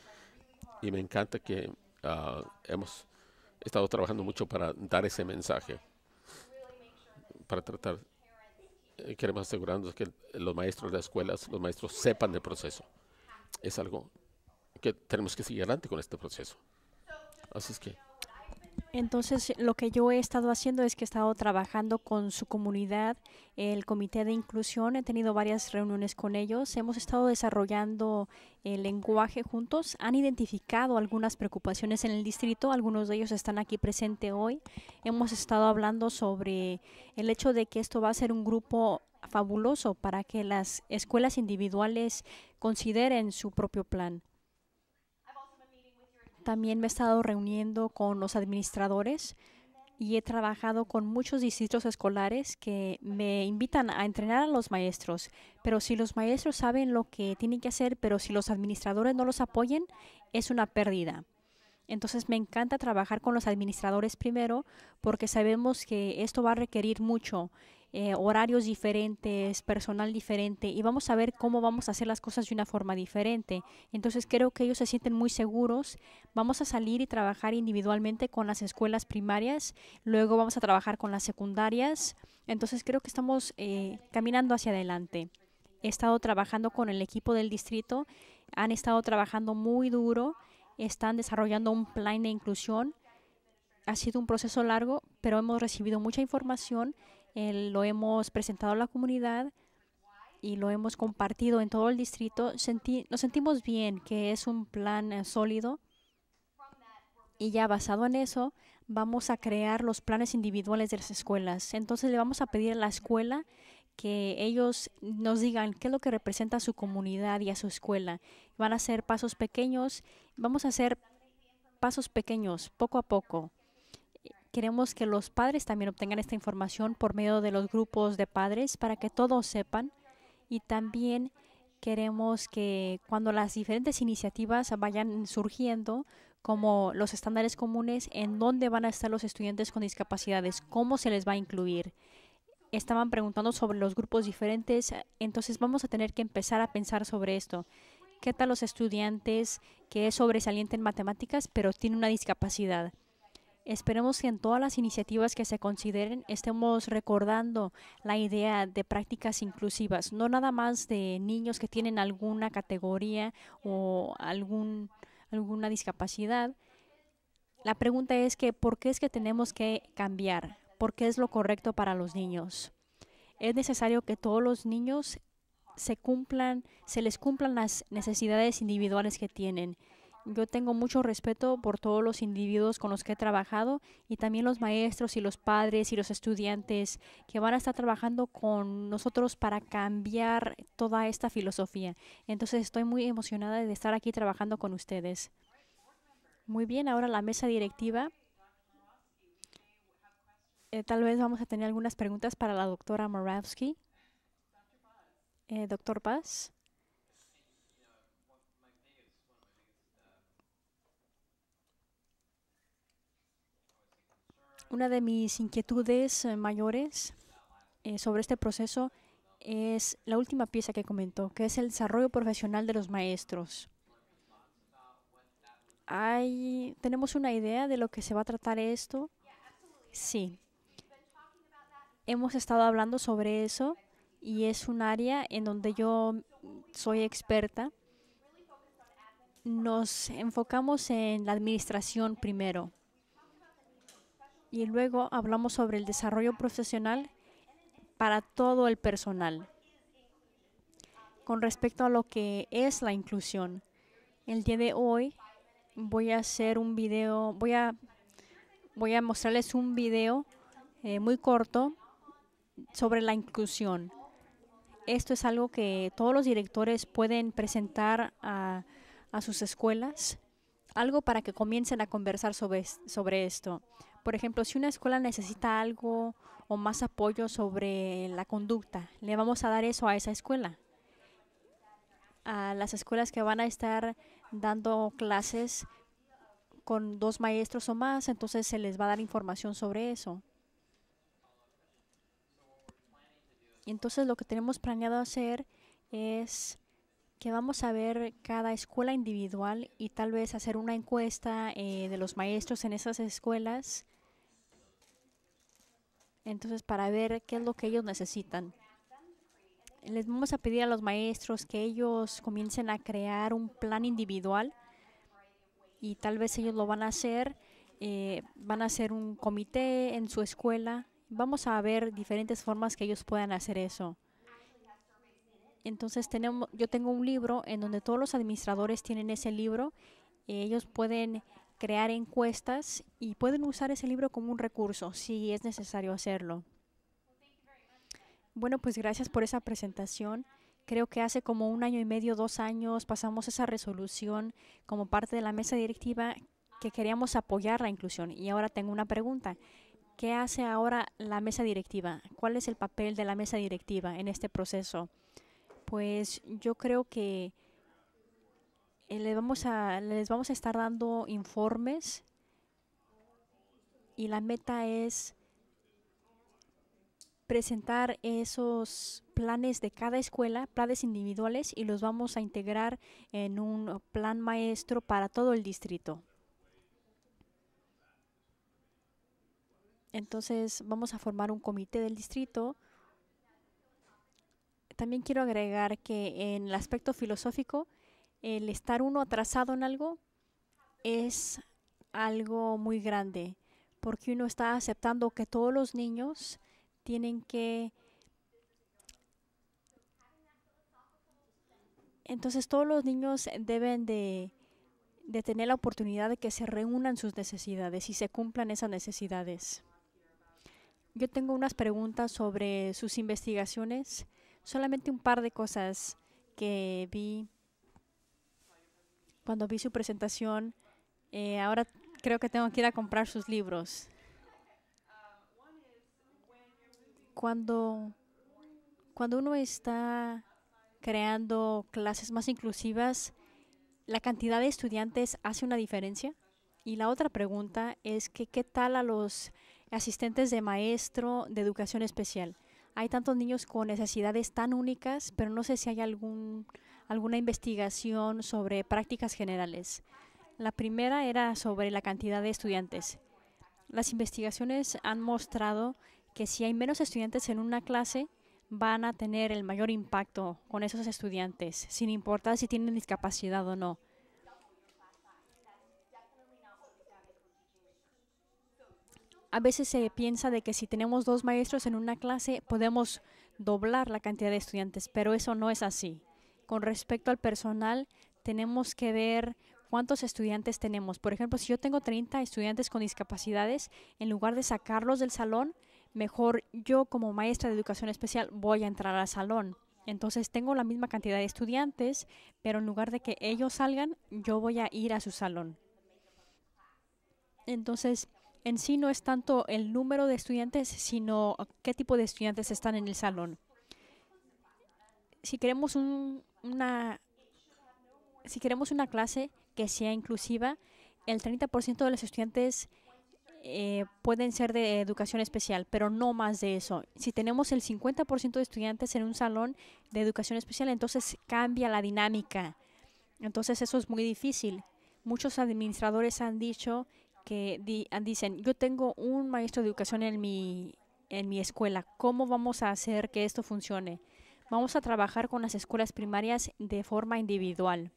Y me encanta que ah, hemos estado trabajando mucho para dar ese mensaje, para tratar eh, queremos asegurarnos que los maestros de las escuelas, los maestros sepan del proceso. Es algo tenemos que seguir adelante con este proceso. Así es que.
Entonces, lo que yo he estado haciendo es que he estado trabajando con su comunidad, el Comité de Inclusión, he tenido varias reuniones con ellos, hemos estado desarrollando el lenguaje juntos, han identificado algunas preocupaciones en el distrito, algunos de ellos están aquí presente hoy, hemos estado hablando sobre el hecho de que esto va a ser un grupo fabuloso para que las escuelas individuales consideren su propio plan. También me he estado reuniendo con los administradores y he trabajado con muchos distritos escolares que me invitan a entrenar a los maestros. Pero si los maestros saben lo que tienen que hacer, pero si los administradores no los apoyen, es una pérdida. Entonces me encanta trabajar con los administradores primero porque sabemos que esto va a requerir mucho eh, horarios diferentes, personal diferente y vamos a ver cómo vamos a hacer las cosas de una forma diferente. Entonces creo que ellos se sienten muy seguros. Vamos a salir y trabajar individualmente con las escuelas primarias, luego vamos a trabajar con las secundarias. Entonces creo que estamos eh, caminando hacia adelante. He estado trabajando con el equipo del distrito, han estado trabajando muy duro, están desarrollando un plan de inclusión ha sido un proceso largo, pero hemos recibido mucha información lo hemos presentado a la comunidad y lo hemos compartido en todo el distrito. nos sentimos bien que es un plan eh, sólido y ya basado en eso vamos a crear los planes individuales de las escuelas. Entonces le vamos a pedir a la escuela que ellos nos digan qué es lo que representa a su comunidad y a su escuela. Van a hacer pasos pequeños, vamos a hacer pasos pequeños, poco a poco. Queremos que los padres también obtengan esta información por medio de los grupos de padres para que todos sepan y también queremos que cuando las diferentes iniciativas vayan surgiendo, como los estándares comunes, en dónde van a estar los estudiantes con discapacidades, cómo se les va a incluir. Estaban preguntando sobre los grupos diferentes, entonces vamos a tener que empezar a pensar sobre esto. ¿Qué tal los estudiantes que es sobresaliente en matemáticas pero tiene una discapacidad? Esperemos que en todas las iniciativas que se consideren estemos recordando la idea de prácticas inclusivas, no nada más de niños que tienen alguna categoría o alguna discapacidad. La pregunta es que, ¿por qué es que tenemos que cambiar? ¿Por qué es lo correcto para los niños? Es necesario que todos los niños se cumplan, se les cumplan las necesidades individuales que tienen yo tengo mucho respeto por todos los individuos con los que he trabajado y también los maestros y los padres y los estudiantes que van a estar trabajando con nosotros para cambiar toda esta filosofía. Entonces estoy muy emocionada de estar aquí trabajando con ustedes. Muy bien, ahora la mesa directiva. Eh, tal vez vamos a tener algunas preguntas para la doctora Moravsky. Eh, doctor Paz. Una de mis inquietudes eh, mayores eh, sobre este proceso es la última pieza que comentó, que es el desarrollo profesional de los maestros. ¿Tenemos una idea de lo que se va a tratar esto? Sí. Hemos estado hablando sobre eso y es un área en donde yo soy experta. Nos enfocamos en la administración primero y luego hablamos sobre el desarrollo profesional para todo el personal. Con respecto a lo que es la inclusión, el día de hoy voy a hacer un video, voy a, voy a mostrarles un video eh, muy corto sobre la inclusión. Esto es algo que todos los directores pueden presentar a, a sus escuelas, algo para que comiencen a conversar sobre, sobre esto. Por ejemplo, si una escuela necesita algo o más apoyo sobre la conducta, le vamos a dar eso a esa escuela. A las escuelas que van a estar dando clases con dos maestros o más, entonces se les va a dar información sobre eso. Entonces lo que tenemos planeado hacer es que vamos a ver cada escuela individual y tal vez hacer una encuesta eh, de los maestros en esas escuelas entonces, para ver qué es lo que ellos necesitan. Les vamos a pedir a los maestros que ellos comiencen a crear un plan individual y tal vez ellos lo van a hacer, eh, van a hacer un comité en su escuela. Vamos a ver diferentes formas que ellos puedan hacer eso. Entonces tenemos, yo tengo un libro en donde todos los administradores tienen ese libro. Eh, ellos pueden crear encuestas y pueden usar ese libro como un recurso si es necesario hacerlo. Bueno, pues gracias por esa presentación. Creo que hace como un año y medio, dos años, pasamos esa resolución como parte de la mesa directiva que queríamos apoyar la inclusión. Y ahora tengo una pregunta. ¿Qué hace ahora la mesa directiva? ¿Cuál es el papel de la mesa directiva en este proceso? Pues yo creo que eh, les vamos a, les vamos a estar dando informes y la meta es presentar esos planes de cada escuela, planes individuales, y los vamos a integrar en un plan maestro para todo el distrito. Entonces vamos a formar un comité del distrito. También quiero agregar que en el aspecto filosófico el estar uno atrasado en algo es algo muy grande, porque uno está aceptando que todos los niños tienen que... Entonces todos los niños deben de, tener la oportunidad de que se reúnan sus necesidades y se cumplan esas necesidades. Yo tengo unas preguntas sobre sus investigaciones, solamente un par de cosas que vi cuando vi su presentación, eh, ahora creo que tengo que ir a comprar sus libros. Cuando, cuando uno está creando clases más inclusivas, ¿la cantidad de estudiantes hace una diferencia? Y la otra pregunta es que ¿qué tal a los asistentes de maestro de educación especial? Hay tantos niños con necesidades tan únicas, pero no sé si hay algún alguna investigación sobre prácticas generales. La primera era sobre la cantidad de estudiantes. Las investigaciones han mostrado que si hay menos estudiantes en una clase, van a tener el mayor impacto con esos estudiantes, sin importar si tienen discapacidad o no. A veces se piensa de que si tenemos dos maestros en una clase podemos doblar la cantidad de estudiantes, pero eso no es así con respecto al personal, tenemos que ver cuántos estudiantes tenemos. Por ejemplo, si yo tengo 30 estudiantes con discapacidades, en lugar de sacarlos del salón, mejor yo como maestra de educación especial voy a entrar al salón. Entonces tengo la misma cantidad de estudiantes, pero en lugar de que ellos salgan, yo voy a ir a su salón. Entonces, en sí no es tanto el número de estudiantes, sino qué tipo de estudiantes están en el salón si queremos una si queremos una clase que sea inclusiva, el 30% de los estudiantes eh, pueden ser de educación especial, pero no más de eso. Si tenemos el 50% de estudiantes en un salón de educación especial, entonces cambia la dinámica. Entonces eso es muy difícil. Muchos administradores han dicho que dicen, yo tengo un maestro de educación en mi, en mi escuela, ¿cómo vamos a hacer que esto funcione? Vamos a trabajar con las escuelas primarias de forma individual.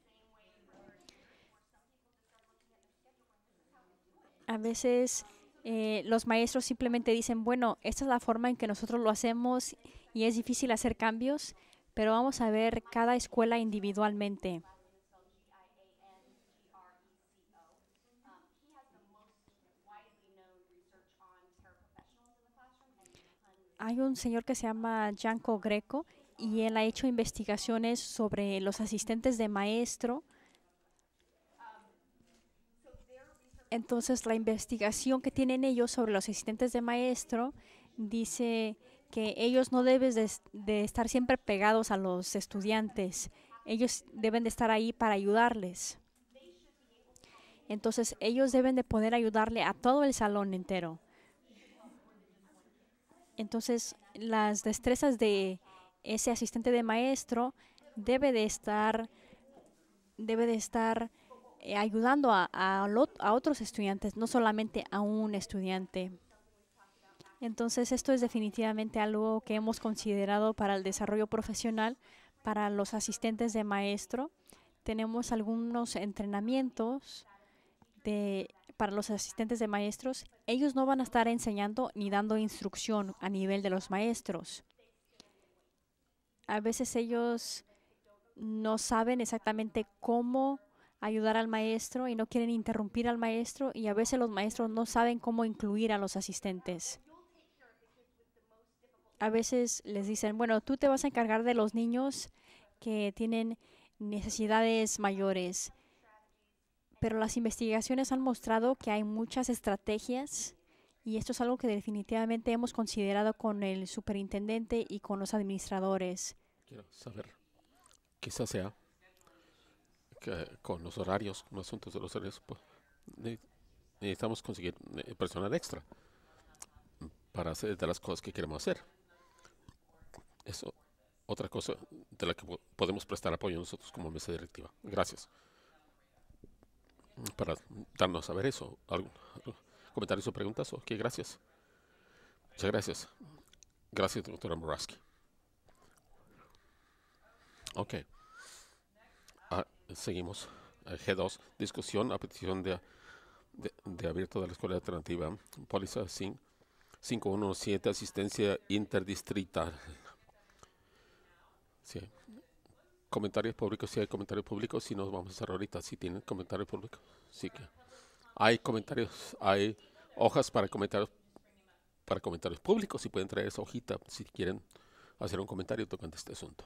A veces eh, los maestros simplemente dicen, bueno, esta es la forma en que nosotros lo hacemos y es difícil hacer cambios, pero vamos a ver cada escuela individualmente. Hay un señor que se llama Janko Greco y él ha hecho investigaciones sobre los asistentes de maestro. Entonces, la investigación que tienen ellos sobre los asistentes de maestro dice que ellos no deben de, estar siempre pegados a los estudiantes. Ellos deben de estar ahí para ayudarles. Entonces, ellos deben de poder ayudarle a todo el salón entero. Entonces, las destrezas de ese asistente de maestro debe de estar, debe de estar eh, ayudando a, a otros estudiantes, no solamente a un estudiante. Entonces, esto es definitivamente algo que hemos considerado para el desarrollo profesional, para los asistentes de maestro. Tenemos algunos entrenamientos de, para los asistentes de maestros. Ellos no van a estar enseñando ni dando instrucción a nivel de los maestros a veces ellos no saben exactamente cómo ayudar al maestro y no quieren interrumpir al maestro y a veces los maestros no saben cómo incluir a los asistentes. A veces les dicen, bueno, tú te vas a encargar de los niños que tienen necesidades mayores, pero las investigaciones han mostrado que hay muchas estrategias y esto es algo que definitivamente hemos considerado con el superintendente y con los administradores
quiero saber. Quizás sea con los horarios, con los asuntos de los horarios, pues, necesitamos conseguir eh, personal extra para hacer de las cosas que queremos hacer. Eso otra cosa de la que podemos prestar apoyo nosotros como mesa directiva. Gracias. Para darnos a ver eso, algún, comentarios o preguntas, ok, gracias. Muchas gracias. Gracias, doctora Moraski. Ok. Ah, seguimos. Eh, G2. Discusión a petición de, abierto de la Escuela Alternativa. Póliza 517. Asistencia interdistrital. Sí. Comentarios públicos. Si hay comentarios públicos, si nos vamos a cerrar ahorita. Si tienen comentarios públicos. Sí que hay comentarios. Hay hojas para comentarios para comentarios públicos Si pueden traer esa hojita si quieren hacer un comentario tocante este asunto.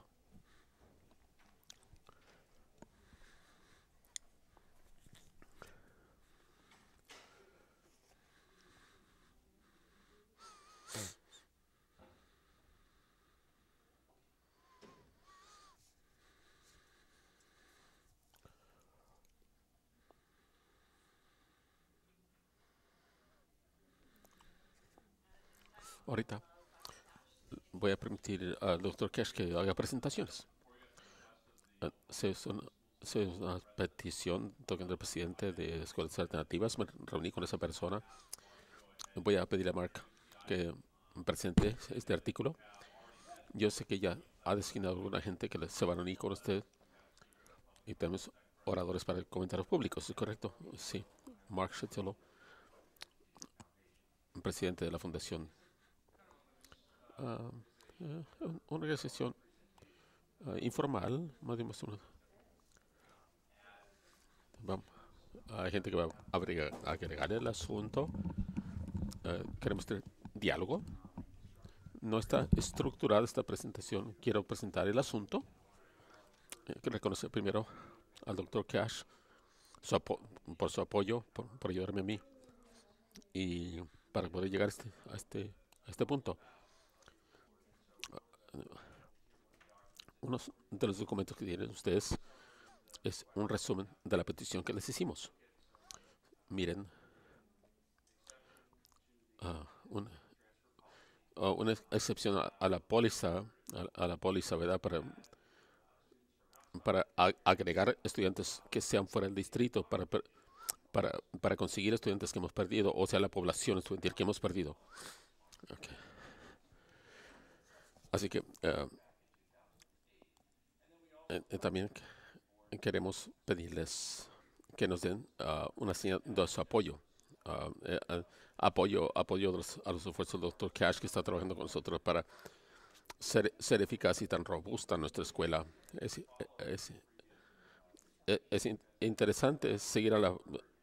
ahorita voy a permitir al doctor Cash que haga presentaciones. Eh, se una, petición toque presidente de Escuelas Alternativas. Me reuní con esa persona. Voy a pedir a Mark que presente este artículo. Yo sé que ya ha designado alguna gente que se va a reunir con usted. Y tenemos oradores para comentarios públicos, ¿es correcto? Sí. Mark Shetelo, presidente de la Fundación Ah, eh, una sesión ah, informal, más una. Hay gente que va a agregar, el asunto. Ah, queremos tener diálogo. No está estructurada esta presentación. Quiero presentar el asunto. Eh, reconocer primero al doctor Cash por su apoyo, por, ayudarme a mí y para poder llegar a este, este, este punto unos de los documentos que tienen ustedes es un resumen de la petición que les hicimos. Miren, ah, ah, una excepción a, la póliza, a, la póliza, ¿verdad? Para, para agregar estudiantes que sean fuera del distrito, para, para, para conseguir estudiantes que hemos perdido, o sea, la población estudiantil que hemos perdido. Así que eh, eh, eh, también queremos pedirles que nos den ah, una señal de su apoyo. Ah, apoyo apoyo a los, esfuerzos del doctor Cash que está trabajando con nosotros para ser, ser eficaz y tan robusta nuestra escuela. Es, interesante seguir a la,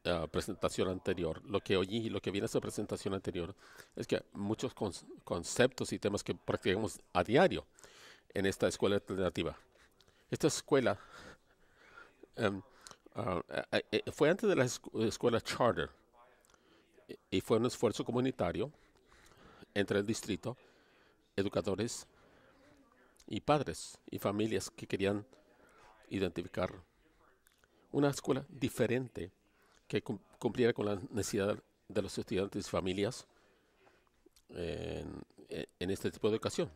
Ah, presentación anterior, lo que oí y lo que viene en esa presentación anterior, es que muchos conceptos y temas que practicamos a diario en esta escuela alternativa. Esta escuela em, ah, eh, eh, fue antes de la escuela charter y fue un esfuerzo comunitario entre el distrito, educadores y padres y familias que querían identificar una escuela diferente que cumpliera con la necesidad de los estudiantes y familias en, este tipo de ocasión.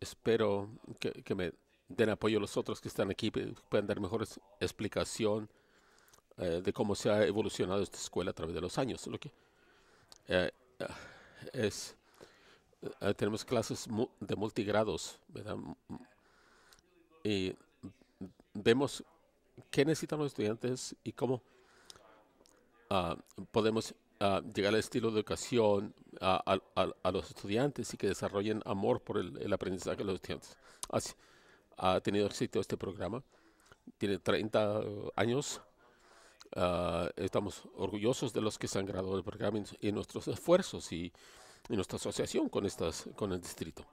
Espero que, me den apoyo los otros que están aquí, puedan dar mejor explicación eh, de cómo se ha evolucionado esta escuela a través de los años. Lo que eh, es eh, tenemos clases de multigrados y vemos qué necesitan los estudiantes y cómo ah, podemos ah, llegar al estilo de educación ah, a, los estudiantes y que desarrollen amor por el, aprendizaje de los estudiantes. Así, ha tenido éxito este programa, tiene 30 años. estamos orgullosos de los que se han graduado del programa y, nuestros esfuerzos y, nuestra asociación con, estas, con el distrito.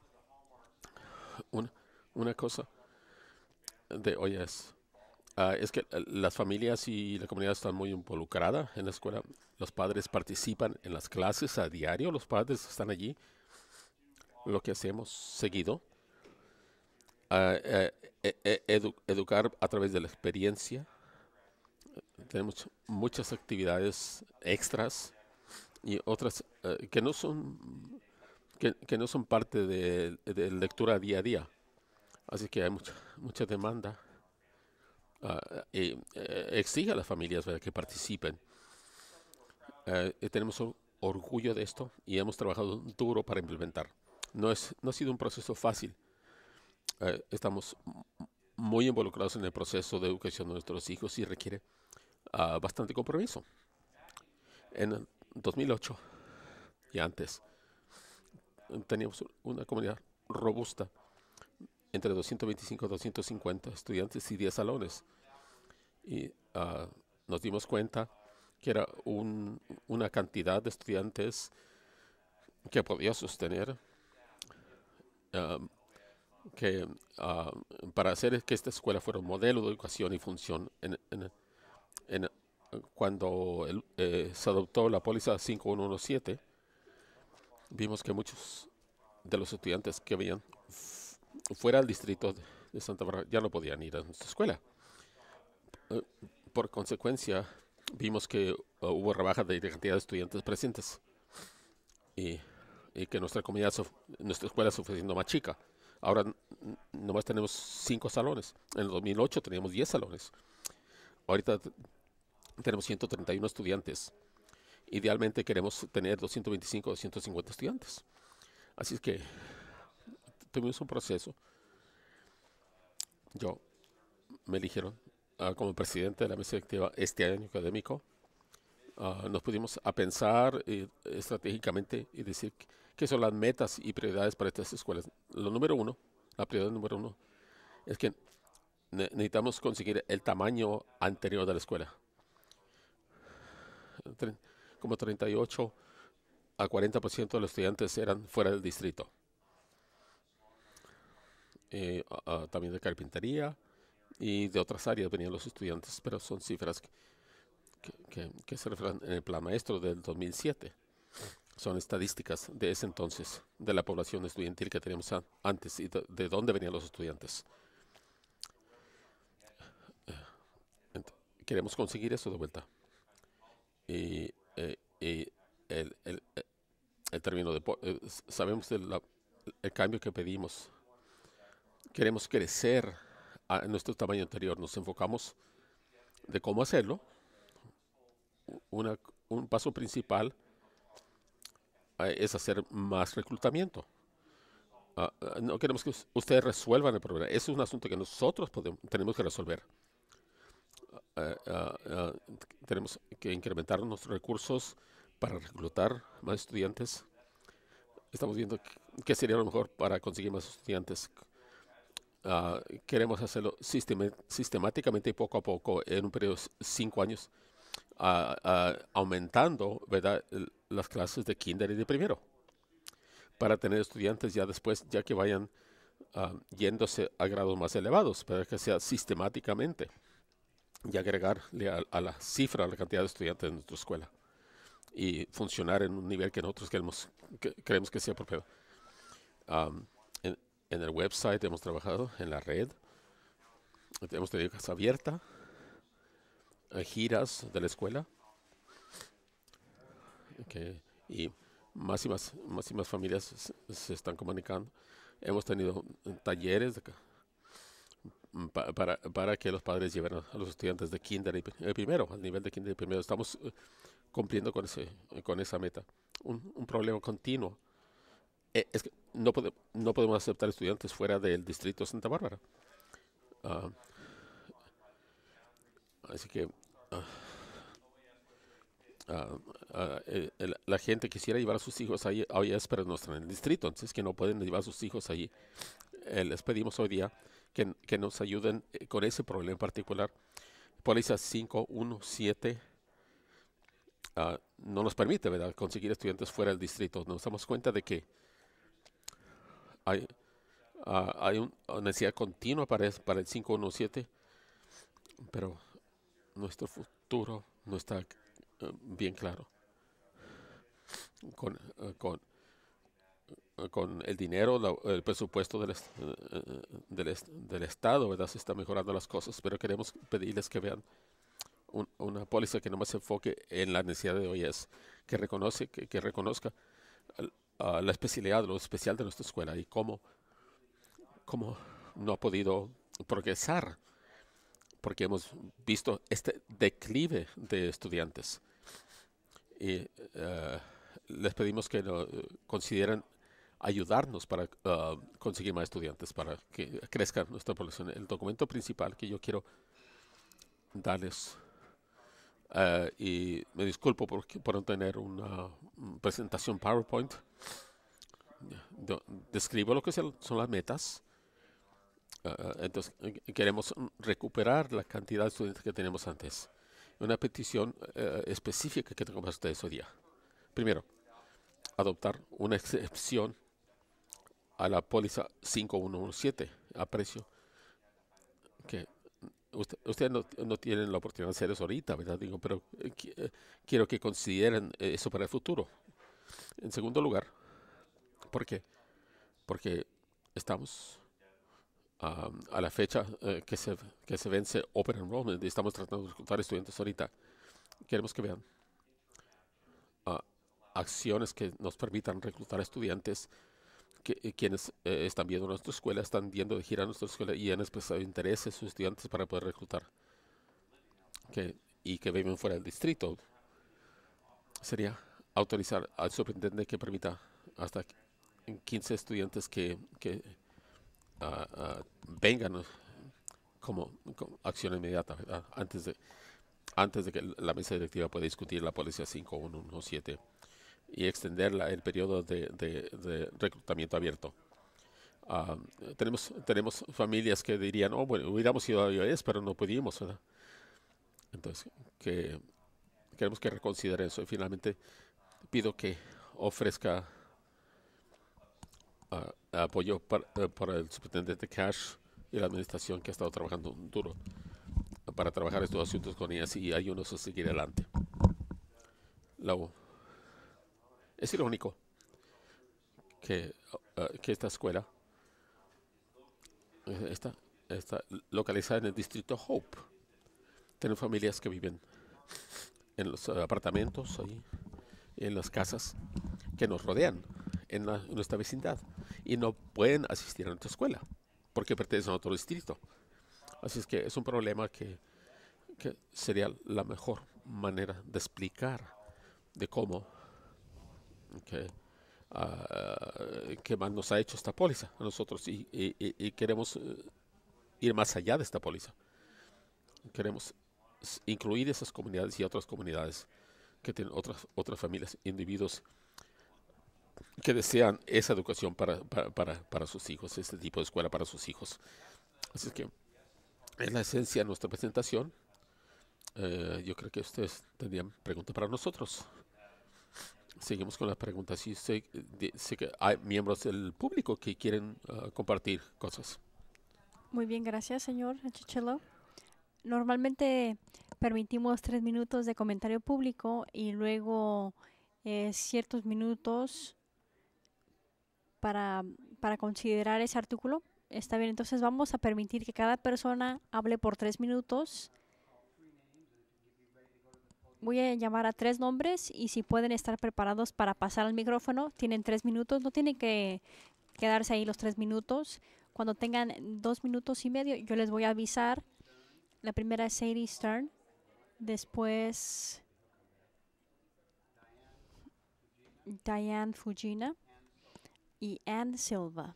una cosa de hoy es Ah, es que eh, las familias y la comunidad están muy involucradas en la escuela. Los padres participan en las clases a diario, los padres están allí. Lo que hacemos seguido, ah, eh, eh, educar a través de la experiencia. Tenemos muchas actividades extras y otras que no son que, no son parte de, la lectura día a día. Así que hay mucha, mucha demanda uh, exige a las familias para que participen. Eh, tenemos orgullo de esto y hemos trabajado duro para implementar. No, es, no ha sido un proceso fácil. Eh, estamos muy involucrados en el proceso de educación de nuestros hijos y requiere ah, bastante compromiso. En 2008 y antes teníamos una comunidad robusta entre 225 y 250 estudiantes y 10 salones. Y ah, nos dimos cuenta que era un, una cantidad de estudiantes que podía sostener, ah, que ah, para hacer que esta escuela fuera un modelo de educación y función. cuando eh, se adoptó la póliza 5117, vimos que muchos de los estudiantes que habían fuera al distrito de Santa Bárbara ya no podían ir a nuestra escuela. Eh, por consecuencia, vimos que eh, hubo rebaja de, cantidad de estudiantes presentes y, y que nuestra comunidad, nuestra escuela se más chica. Ahora nomás tenemos cinco salones. En el 2008 teníamos 10 salones. Ahorita tenemos 131 estudiantes. Idealmente queremos tener 225 o 250 estudiantes. Así es que tuvimos un proceso. Yo me eligieron ah, como presidente de la mesa directiva este año académico. Ah, nos pudimos a pensar eh, estratégicamente y decir qué son las metas y prioridades para estas escuelas. Lo número uno, la prioridad número uno, es que necesitamos conseguir el tamaño anterior de la escuela. como 38 a 40% de los estudiantes eran fuera del distrito. Eh, también de carpintería y de otras áreas venían los estudiantes, pero son cifras que, se refieren en el plan maestro del 2007. Son estadísticas de ese entonces, de la población estudiantil que teníamos antes y de, dónde venían los estudiantes. Queremos conseguir eso de vuelta. Y, eh, el, el, el, término de... Eh, sabemos el cambio que pedimos queremos crecer a nuestro tamaño anterior, nos enfocamos de cómo hacerlo. un paso principal eh, es hacer más reclutamiento. Ah, ah, no queremos que ustedes resuelvan el problema. Ese es un asunto que nosotros tenemos que resolver. Ah, eh, tenemos que incrementar nuestros recursos para reclutar más estudiantes. Estamos viendo qué sería lo mejor para conseguir más estudiantes Ah, queremos hacerlo sistemáticamente y poco a poco en un periodo de cinco años, ah, ah, aumentando las clases de kinder y de primero, para tener estudiantes ya después, ya que vayan yéndose a grados más elevados, para que sea sistemáticamente y agregarle a, la cifra, a la cantidad de estudiantes en nuestra escuela y funcionar en un nivel que nosotros queremos, que, creemos que sea propio en el website, hemos trabajado en la red, hemos tenido casa abierta, eh, giras de la escuela, y más y más, familias se, están comunicando. Hemos tenido eh, talleres mm, para, para, que los padres lleven a los estudiantes de kinder y eh, primero, al nivel de kinder y primero. Estamos cumpliendo con, ese, con esa meta. un problema continuo eh, es que no, no podemos aceptar estudiantes fuera del distrito Santa Bárbara. Ah, así que ah, ah, eh, la gente quisiera llevar a sus hijos ahí, hoy es, pero no están en el distrito, entonces que no pueden llevar a sus hijos allí. Eh, les pedimos hoy día que, que, nos ayuden con ese problema en particular. Póliza 517 uh, no nos permite ¿verdad? conseguir estudiantes fuera del distrito. Nos damos cuenta de que hay, ah, hay una necesidad continua para, para el 517, pero nuestro futuro no está eh, bien claro. Con, eh, con, eh, con el dinero, el presupuesto del, del, Estado, ¿verdad? Se está mejorando las cosas, pero queremos pedirles que vean una póliza que no más se enfoque en la necesidad de hoy, es que, reconoce, que, que reconozca Ah, la especialidad, lo especial de nuestra escuela y cómo, cómo no ha podido progresar, porque hemos visto este declive de estudiantes. Y eh, les pedimos que consideren ayudarnos para ah, conseguir más estudiantes, para que crezca nuestra población. El documento principal que yo quiero darles eh, y me disculpo por, por tener una mm, presentación PowerPoint. Describo lo que son las metas. Eh, entonces, eh, queremos mm, recuperar la cantidad de estudiantes que tenemos antes. Una petición específica que tengo para ustedes hoy día. Primero, adoptar una excepción a la póliza 5117 a precio que ustedes no, no, tienen la oportunidad de hacer eso ahorita, ¿verdad? Digo, pero eh, eh, quiero que consideren eh, eso para el futuro. En segundo lugar, ¿por qué? Porque estamos a la fecha que, se, que se vence Open Enrollment y estamos tratando de reclutar estudiantes ahorita. Queremos que vean ah, acciones que nos permitan reclutar estudiantes eh, quienes eh, están viendo nuestra escuela están viendo de gira nuestra escuela y han expresado interés sus estudiantes para poder reclutar que, y que viven fuera del distrito. Sería autorizar al superintendente que permita hasta 15 estudiantes que, ah, ah, vengan como, acción inmediata antes de antes de que la mesa directiva pueda discutir la policía 5117 y extender el periodo de, reclutamiento abierto. Ah, tenemos, tenemos familias que dirían, oh, bueno, hubiéramos ido a IOS, pero no pudimos. Entonces, que queremos que reconsideren eso. Y finalmente, pido que ofrezca ah, apoyo eh, para, el superintendente Cash y la administración que ha estado trabajando duro para trabajar estos asuntos con ellas y ayudarnos a seguir adelante. Es irónico que, ah, que esta escuela eh, está, localizada en el distrito Hope. Tienen familias que viven en los apartamentos, ahí, en las casas que nos rodean, en, nuestra vecindad, y no pueden asistir a nuestra escuela porque pertenecen a otro distrito. Así es que es un problema que, que sería la mejor manera de explicar de cómo Okay. Ah, ¿Qué más nos ha hecho esta póliza a nosotros? Y, queremos eh, ir más allá de esta póliza. Queremos incluir esas comunidades y otras comunidades que tienen otras, otras familias, individuos que desean esa educación para, sus hijos, este tipo de escuela para sus hijos. Así que es la esencia de nuestra presentación. Eh, yo creo que ustedes tendrían preguntas para nosotros. Seguimos con las preguntas. Si sé, que hay miembros del público que quieren ah, compartir cosas.
Muy bien, gracias, señor Chichelo. Normalmente permitimos tres minutos de comentario público y luego eh, ciertos minutos para, para considerar ese artículo. Está bien, entonces vamos a permitir que cada persona hable por tres minutos voy a llamar a tres nombres y si pueden estar preparados para pasar al micrófono, tienen tres minutos, no tienen que quedarse ahí los tres minutos. Cuando tengan dos minutos y medio, yo les voy a avisar. La primera es Sadie Stern, después Diane Fujina y Ann Silva.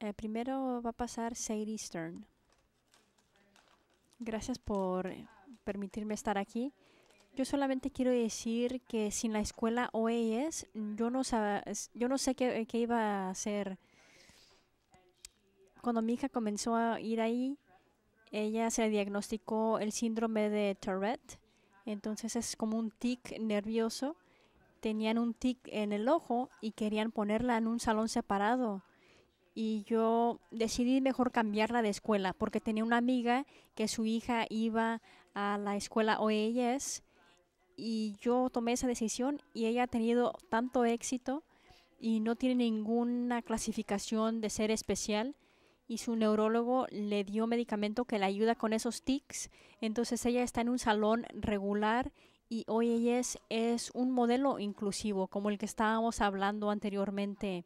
Eh, primero va a pasar Sadie Stern. Gracias por permitirme estar aquí. Yo solamente quiero decir que sin la escuela OES, yo no, yo no sé qué, qué, iba a hacer. Cuando mi hija comenzó a ir ahí, ella se le diagnosticó el síndrome de Tourette. Entonces es como un tic nervioso. Tenían un tic en el ojo y querían ponerla en un salón separado y yo decidí mejor cambiarla de escuela porque tenía una amiga que su hija iba a la escuela OES y yo tomé esa decisión y ella ha tenido tanto éxito y no tiene ninguna clasificación de ser especial y su neurólogo le dio medicamento que la ayuda con esos tics, entonces ella está en un salón regular y OES es un modelo inclusivo como el que estábamos hablando anteriormente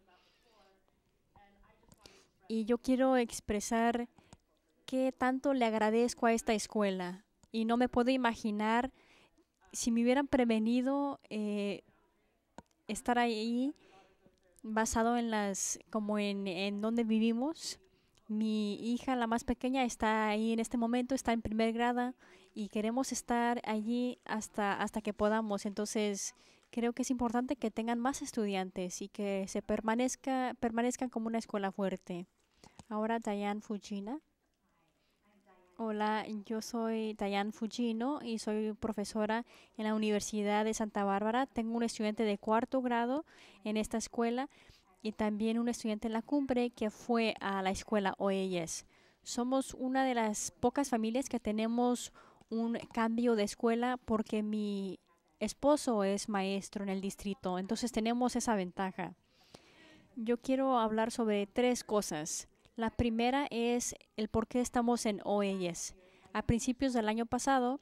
y yo quiero expresar qué tanto le agradezco a esta escuela. Y no me puedo imaginar si me hubieran prevenido eh, estar ahí basado en las, como en, en donde vivimos. Mi hija, la más pequeña, está ahí en este momento, está en primer grado y queremos estar allí hasta, hasta que podamos. Entonces, creo que es importante que tengan más estudiantes y que se permanezca, permanezcan como una escuela fuerte. Ahora Dayan Fujina. Hola, yo soy Dayan Fujino y soy profesora en la Universidad de Santa Bárbara. Tengo un estudiante de cuarto grado en esta escuela y también un estudiante en la cumbre que fue a la escuela OES. Somos una de las pocas familias que tenemos un cambio de escuela porque mi esposo es maestro en el distrito, entonces tenemos esa ventaja. Yo quiero hablar sobre tres cosas. La primera es el por qué estamos en OAS. E a principios del año pasado,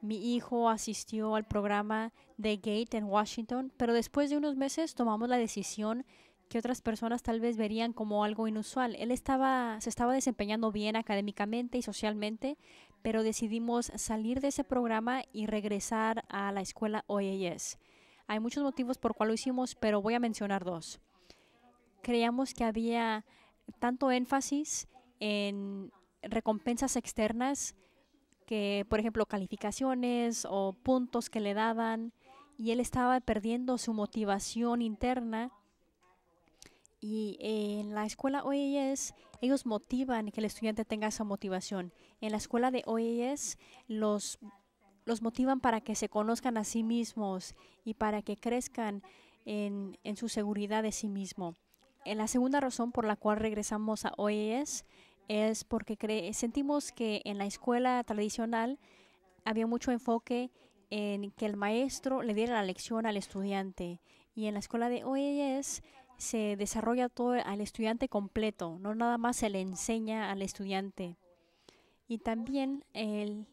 mi hijo asistió al programa de Gate en Washington, pero después de unos meses tomamos la decisión que otras personas tal vez verían como algo inusual. Él estaba, se estaba desempeñando bien académicamente y socialmente, pero decidimos salir de ese programa y regresar a la escuela OAS. E Hay muchos motivos por cual lo hicimos, pero voy a mencionar dos. Creíamos que había tanto énfasis en recompensas externas que, por ejemplo, calificaciones o puntos que le daban, y él estaba perdiendo su motivación interna. Y en la escuela OES, ellos motivan que el estudiante tenga esa motivación. En la escuela de OES, los, los motivan para que se conozcan a sí mismos y para que crezcan en, en su seguridad de sí mismo. Eh, la segunda razón por la cual regresamos a OES es porque sentimos que en la escuela tradicional había mucho enfoque en que el maestro le diera la lección al estudiante. Y en la escuela de OES se desarrolla todo al estudiante completo, no nada más se le enseña al estudiante. Y también el,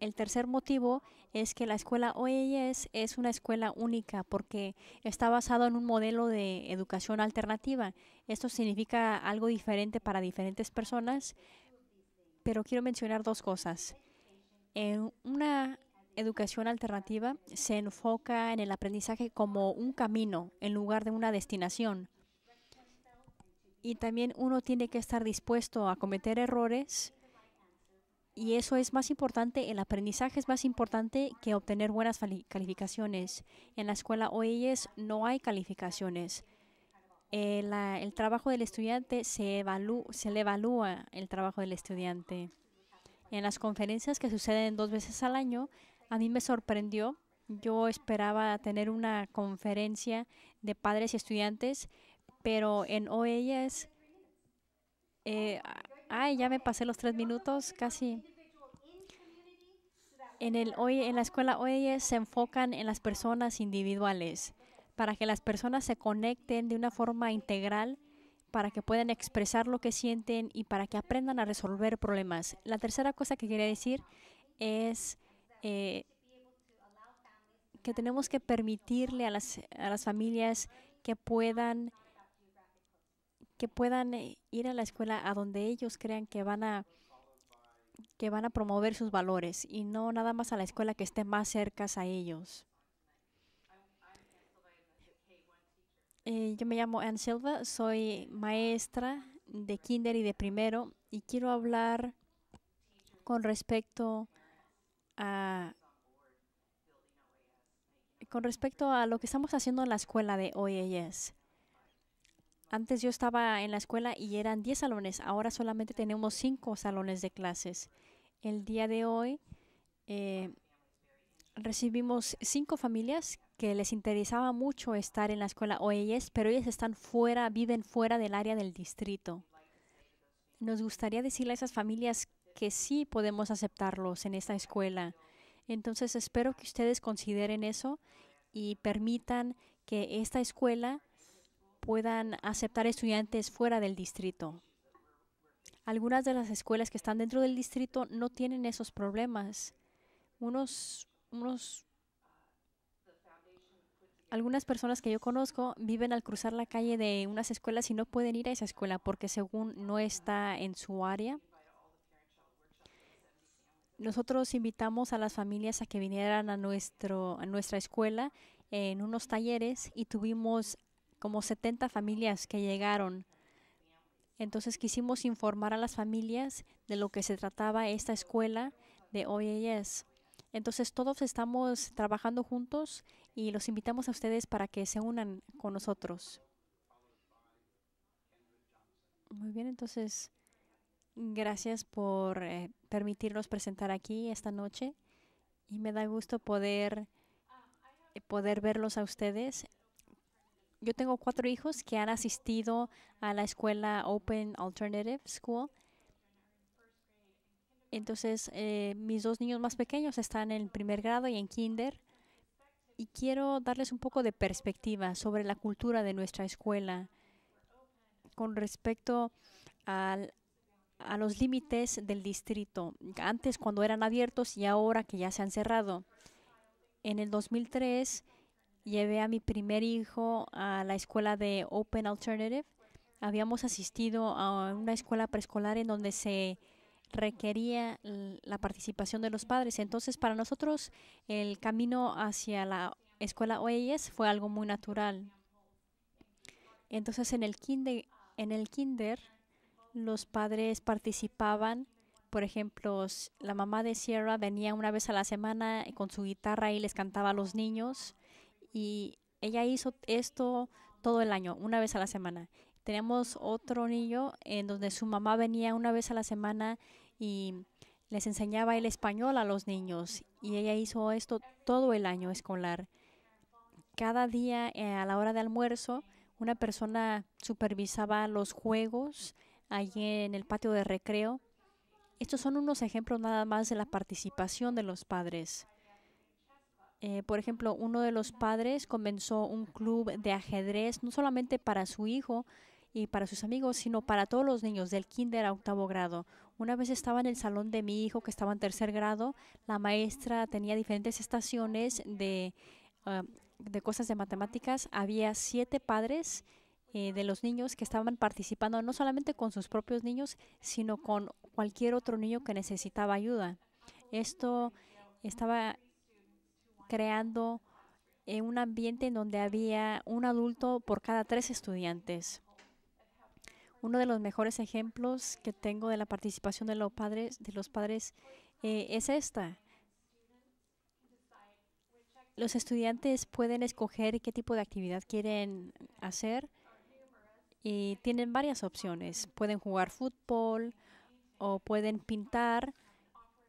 el tercer motivo es que la escuela OES es una escuela única porque está basado en un modelo de educación alternativa. Esto significa algo diferente para diferentes personas, pero quiero mencionar dos cosas. En una educación alternativa se enfoca en el aprendizaje como un camino en lugar de una destinación. Y también uno tiene que estar dispuesto a cometer errores y eso es más importante, el aprendizaje es más importante que obtener buenas calificaciones. En la escuela OES no hay calificaciones. Eh, el, trabajo del estudiante se, se le evalúa el trabajo del estudiante. En las conferencias que suceden dos veces al año, a mí me sorprendió. Yo esperaba tener una conferencia de padres y estudiantes, pero en OES Ay, ya me pasé los tres minutos casi. En, el, hoy, en la escuela hoy se enfocan en las personas individuales para que las personas se conecten de una forma integral, para que puedan expresar lo que sienten y para que aprendan a resolver problemas. La tercera cosa que quería decir es eh, que tenemos que permitirle a las, a las familias que puedan que puedan eh, ir a la escuela a donde ellos crean que van a que van a promover sus valores y no nada más a la escuela que esté más cerca a ellos. Eh, yo me llamo Ann Silva, soy maestra de kinder y de primero y quiero hablar con respecto a con respecto a lo que estamos haciendo en la escuela de OES. Antes yo estaba en la escuela y eran 10 salones, ahora solamente tenemos 5 salones de clases. El día de hoy eh, recibimos 5 familias que les interesaba mucho estar en la escuela o ellas, pero ellas están fuera, viven fuera del área del distrito. Nos gustaría decirle a esas familias que sí podemos aceptarlos en esta escuela. Entonces espero que ustedes consideren eso y permitan que esta escuela puedan aceptar estudiantes fuera del distrito. Algunas de las escuelas que están dentro del distrito no tienen esos problemas. Unos, unos, algunas personas que yo conozco viven al cruzar la calle de unas escuelas y no pueden ir a esa escuela porque según no está en su área. Nosotros invitamos a las familias a que vinieran a, nuestro, a nuestra escuela en unos talleres y tuvimos como 70 familias que llegaron. Entonces quisimos informar a las familias de lo que se trataba esta escuela de OES. Entonces todos estamos trabajando juntos y los invitamos a ustedes para que se unan con nosotros. Muy bien, entonces gracias por eh, permitirnos presentar aquí esta noche y me da gusto poder, eh, poder verlos a ustedes yo tengo cuatro hijos que han asistido a la escuela Open Alternative School. Entonces, eh, mis dos niños más pequeños están en primer grado y en kinder. Y quiero darles un poco de perspectiva sobre la cultura de nuestra escuela con respecto al, a los límites del distrito, antes cuando eran abiertos y ahora que ya se han cerrado. En el 2003 llevé a mi primer hijo a la escuela de Open Alternative. Habíamos asistido a una escuela preescolar en donde se requería la participación de los padres. Entonces, para nosotros, el camino hacia la escuela OES fue algo muy natural. Entonces, en el kinder, en el kinder los padres participaban. Por ejemplo, la mamá de Sierra venía una vez a la semana con su guitarra y les cantaba a los niños. Y ella hizo esto todo el año, una vez a la semana. Tenemos otro niño en donde su mamá venía una vez a la semana y les enseñaba el español a los niños. Y ella hizo esto todo el año escolar. Cada día eh, a la hora de almuerzo, una persona supervisaba los juegos allí en el patio de recreo. Estos son unos ejemplos nada más de la participación de los padres. Eh, por ejemplo, uno de los padres comenzó un club de ajedrez, no solamente para su hijo y para sus amigos, sino para todos los niños del kinder a octavo grado. Una vez estaba en el salón de mi hijo que estaba en tercer grado, la maestra tenía diferentes estaciones de, ah, cosas de matemáticas. Había siete padres eh, de los niños que estaban participando, no solamente con sus propios niños, sino con cualquier otro niño que necesitaba ayuda. Esto estaba creando en un ambiente en donde había un adulto por cada tres estudiantes. Uno de los mejores ejemplos que tengo de la participación de los padres, de los padres eh, es esta. Los estudiantes pueden escoger qué tipo de actividad quieren hacer y tienen varias opciones. Pueden jugar fútbol o pueden pintar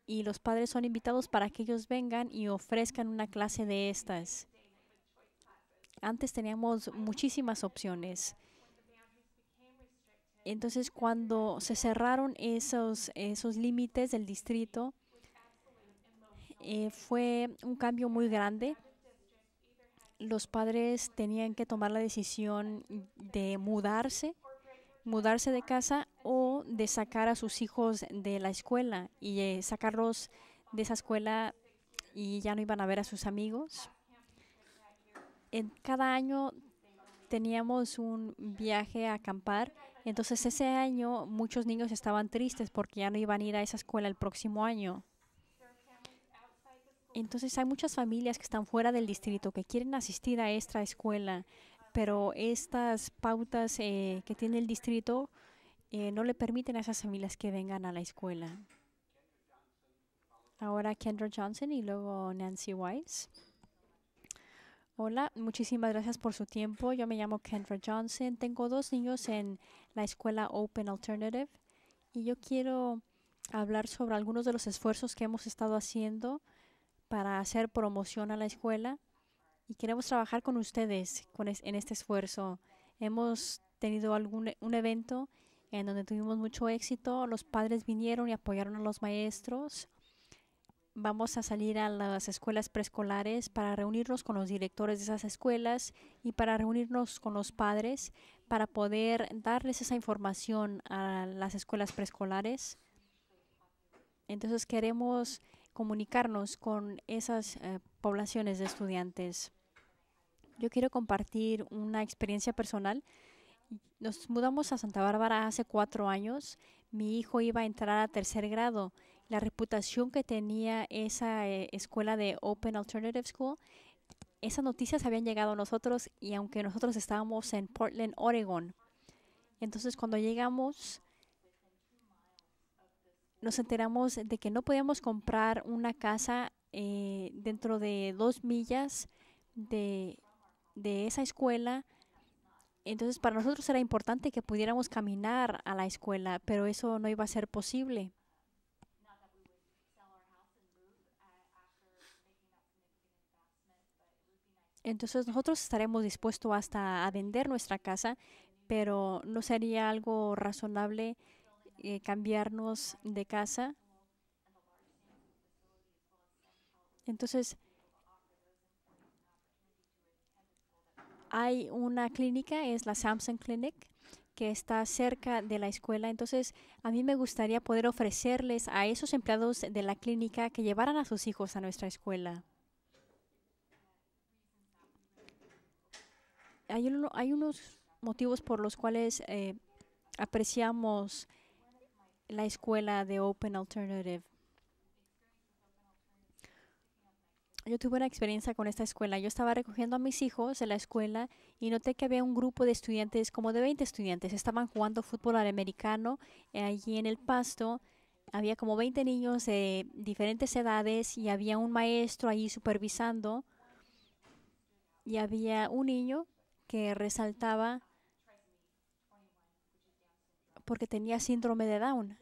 y los padres son invitados para que ellos vengan y ofrezcan una clase de estas. Antes teníamos muchísimas opciones. Entonces, cuando se cerraron esos, esos límites del distrito, eh, fue un cambio muy grande. Los padres tenían que tomar la decisión de mudarse mudarse de casa o de sacar a sus hijos de la escuela y eh, sacarlos de esa escuela y ya no iban a ver a sus amigos. En cada año teníamos un viaje a acampar, entonces ese año muchos niños estaban tristes porque ya no iban a ir a esa escuela el próximo año. Entonces hay muchas familias que están fuera del distrito que quieren asistir a esta escuela, pero estas pautas eh, que tiene el distrito eh, no le permiten a esas familias que vengan a la escuela. Ahora Kendra Johnson y luego Nancy Weiss. Hola, muchísimas gracias por su tiempo. Yo me llamo Kendra Johnson. Tengo dos niños en la escuela Open Alternative y yo quiero hablar sobre algunos de los esfuerzos que hemos estado haciendo para hacer promoción a la escuela y queremos trabajar con ustedes en este esfuerzo. Hemos tenido algún e, un evento en donde tuvimos mucho éxito, los padres vinieron y apoyaron a los maestros. Vamos a salir a las escuelas preescolares para reunirnos con los directores de esas escuelas y para reunirnos con los padres para poder darles esa información a las escuelas preescolares. Entonces queremos comunicarnos con esas eh, poblaciones de estudiantes. Yo quiero compartir una experiencia personal. Nos mudamos a Santa Bárbara hace cuatro años. Mi hijo iba a entrar a tercer grado. La reputación que tenía esa eh, escuela de Open Alternative School, esas noticias habían llegado a nosotros y aunque nosotros estábamos en Portland, Oregon. Entonces cuando llegamos, nos enteramos de que no podíamos comprar una casa eh, dentro de dos millas de de esa escuela. Entonces para nosotros era importante que pudiéramos caminar a la escuela, pero eso no iba a ser posible. Entonces nosotros estaremos dispuestos hasta a vender nuestra casa, pero no sería algo razonable eh, cambiarnos de casa. Entonces, hay una clínica, es la Samson Clinic, que está cerca de la escuela. Entonces, a mí me gustaría poder ofrecerles a esos empleados de la clínica que llevaran a sus hijos a nuestra escuela. Hay, hay unos motivos por los cuales eh, apreciamos la escuela de Open Alternative. yo tuve una experiencia con esta escuela. Yo estaba recogiendo a mis hijos en la escuela y noté que había un grupo de estudiantes, como de 20 estudiantes, estaban jugando fútbol americano eh, allí en el pasto. Había como 20 niños de diferentes edades y había un maestro allí supervisando. Y había un niño que resaltaba porque tenía síndrome de Down.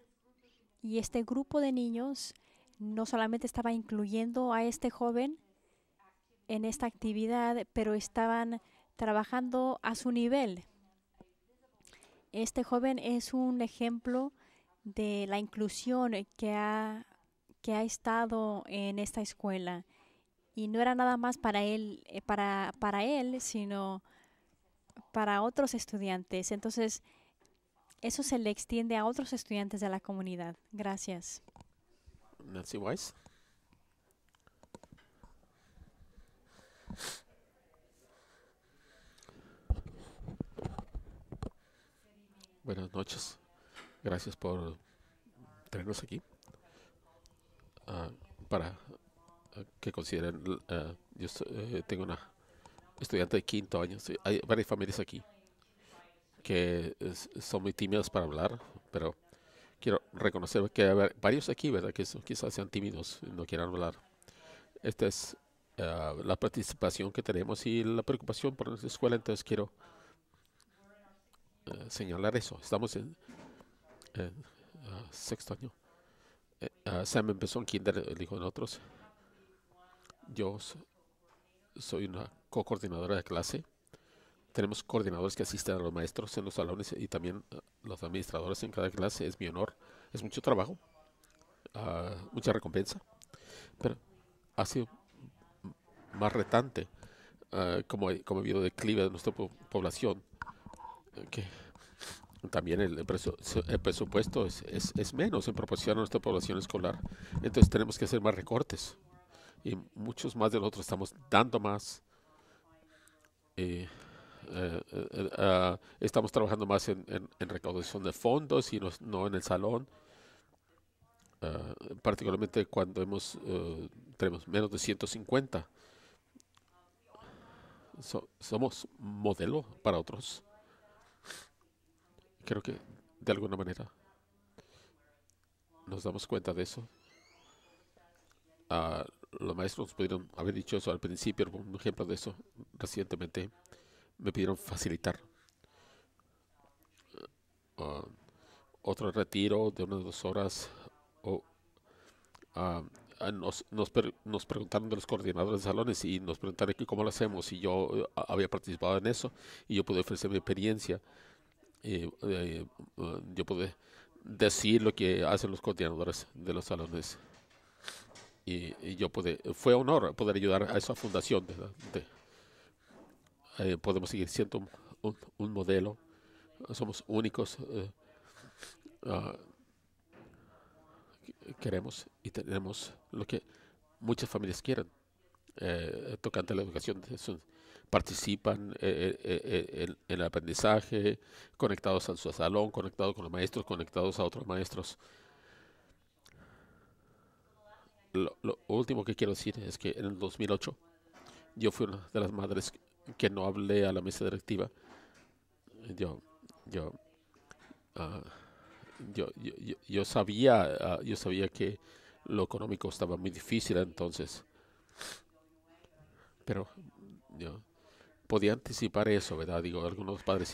Y este grupo de niños no solamente estaba incluyendo a este joven en esta actividad, pero estaban trabajando a su nivel. Este joven es un ejemplo de la inclusión que ha, que ha estado en esta escuela. Y no era nada más para él, eh, para, para él, sino para otros estudiantes. Entonces, eso se le extiende a otros estudiantes de la comunidad. Gracias.
Nancy Weiss. Buenas noches. Gracias por tenernos aquí ah, para ah, que consideren. Ah, yo eh, tengo una estudiante de quinto año. hay varias familias aquí que eh, son muy tímidas para hablar, pero quiero reconocer que hay varios aquí, ¿verdad? Que quizás sean tímidos, y no quieran hablar. Esta es eh, la participación que tenemos y la preocupación por nuestra escuela, entonces quiero eh, señalar eso. Estamos en, ah, sexto año. Eh, ah, Sam empezó en kinder, hijo de otros. Yo soy una co-coordinadora de clase. Tenemos coordinadores que asisten a los maestros en los salones y también eh, los administradores en cada clase. Es mi honor. Es mucho trabajo, ah, mucha recompensa, pero ha sido más retante ah, como, como ha habido declive de nuestra población. Eh, que también el, presupuesto es, es, menos en proporción a nuestra población escolar. Entonces tenemos que hacer más recortes. Y muchos más de nosotros estamos dando más. Eh, eh, eh, eh, ah, estamos trabajando más en, recaudación de fondos y no, en el salón. Ah, particularmente cuando hemos tenemos menos de 150 somos modelo para otros creo que de alguna manera nos damos cuenta de eso ah, los maestros pudieron haber dicho eso al principio un ejemplo de eso recientemente me pidieron facilitar ah, otro retiro de unas dos horas. Ah, ah, nos, nos, preguntaron de los coordinadores de salones y nos preguntaron qué cómo lo hacemos. Y yo había participado en eso y yo pude ofrecer mi experiencia. Y, eh, yo pude decir lo que hacen los coordinadores de los salones. Y, yo pude, fue honor poder ayudar a esa fundación. Eh, podemos seguir siendo un, un, modelo. Somos únicos. Eh, ah, queremos y tenemos lo que muchas familias quieren. Eh, tocante la educación, participan en, el aprendizaje, conectados a su salón, conectados con los maestros, conectados a otros maestros. Lo, lo último que quiero decir es que en el 2008 yo fui una de las madres que no hable a la mesa directiva. Yo, yo, ah, yo, yo, yo, sabía, ah, yo sabía que lo económico estaba muy difícil entonces. Pero yo podía anticipar eso, ¿verdad? Digo, algunos padres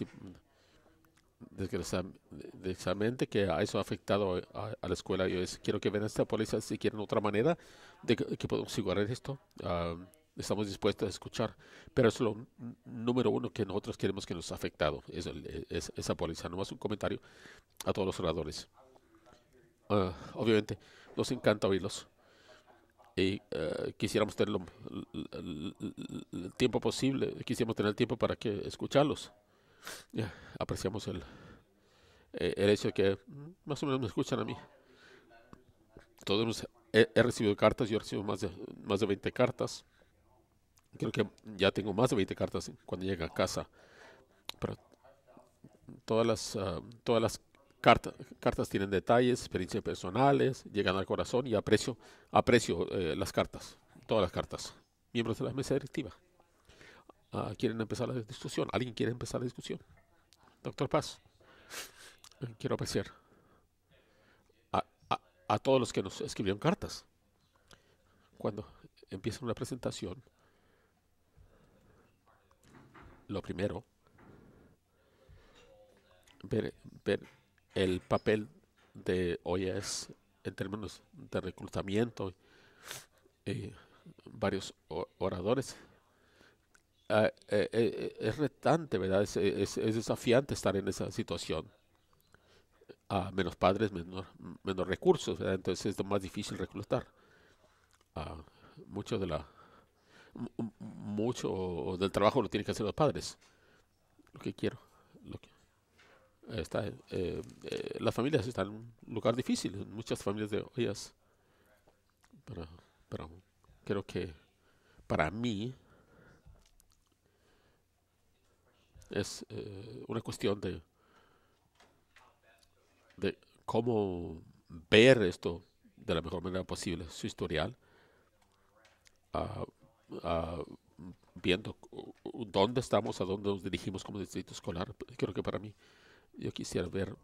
desgraciadamente que a eso ha afectado eh, a, la escuela. Yo es, quiero que a esta póliza si quieren otra manera de que, podamos igualar esto. Ah, estamos dispuestos a escuchar, pero es lo número uno que nosotros queremos que nos ha afectado, es, e, es, esa póliza. Nomás un comentario a todos los oradores. Ah, obviamente, nos encanta oírlos y uh, quisiéramos tener el, tiempo posible, quisiéramos tener el tiempo para que escucharlos. apreciamos el, e, el hecho de que más o menos me escuchan a mí. Todos he, he recibido cartas, yo he recibido más de, más de 20 cartas Creo que ya tengo más de 20 cartas cuando llega a casa. Pero todas las, ah, todas las cartas, cartas tienen detalles, experiencias personales, llegan al corazón y aprecio, aprecio eh, las cartas, todas las cartas. Miembros de la mesa directiva. Ah, ¿Quieren empezar la discusión? ¿Alguien quiere empezar la discusión? Doctor Paz, eh, quiero apreciar a, a, a todos los que nos escribieron cartas. Cuando empieza una presentación, lo primero, ver, el papel de es en términos de reclutamiento. Eh, varios oradores. Ah, eh, eh, eh, es retante, ¿verdad? Es, es, desafiante estar en esa situación. a menos padres, menos, menos recursos, Entonces es lo más difícil reclutar. a muchos de la mucho del trabajo lo tienen que hacer los padres. Lo que quiero. está, eh, eh, las familias están en un lugar difícil, muchas familias de ellas Pero, creo que para mí es eh, una cuestión de, de cómo ver esto de la mejor manera posible, su historial. Ah, Ah, viendo dónde estamos, a dónde nos dirigimos como distrito escolar. Creo que para mí, yo quisiera ver,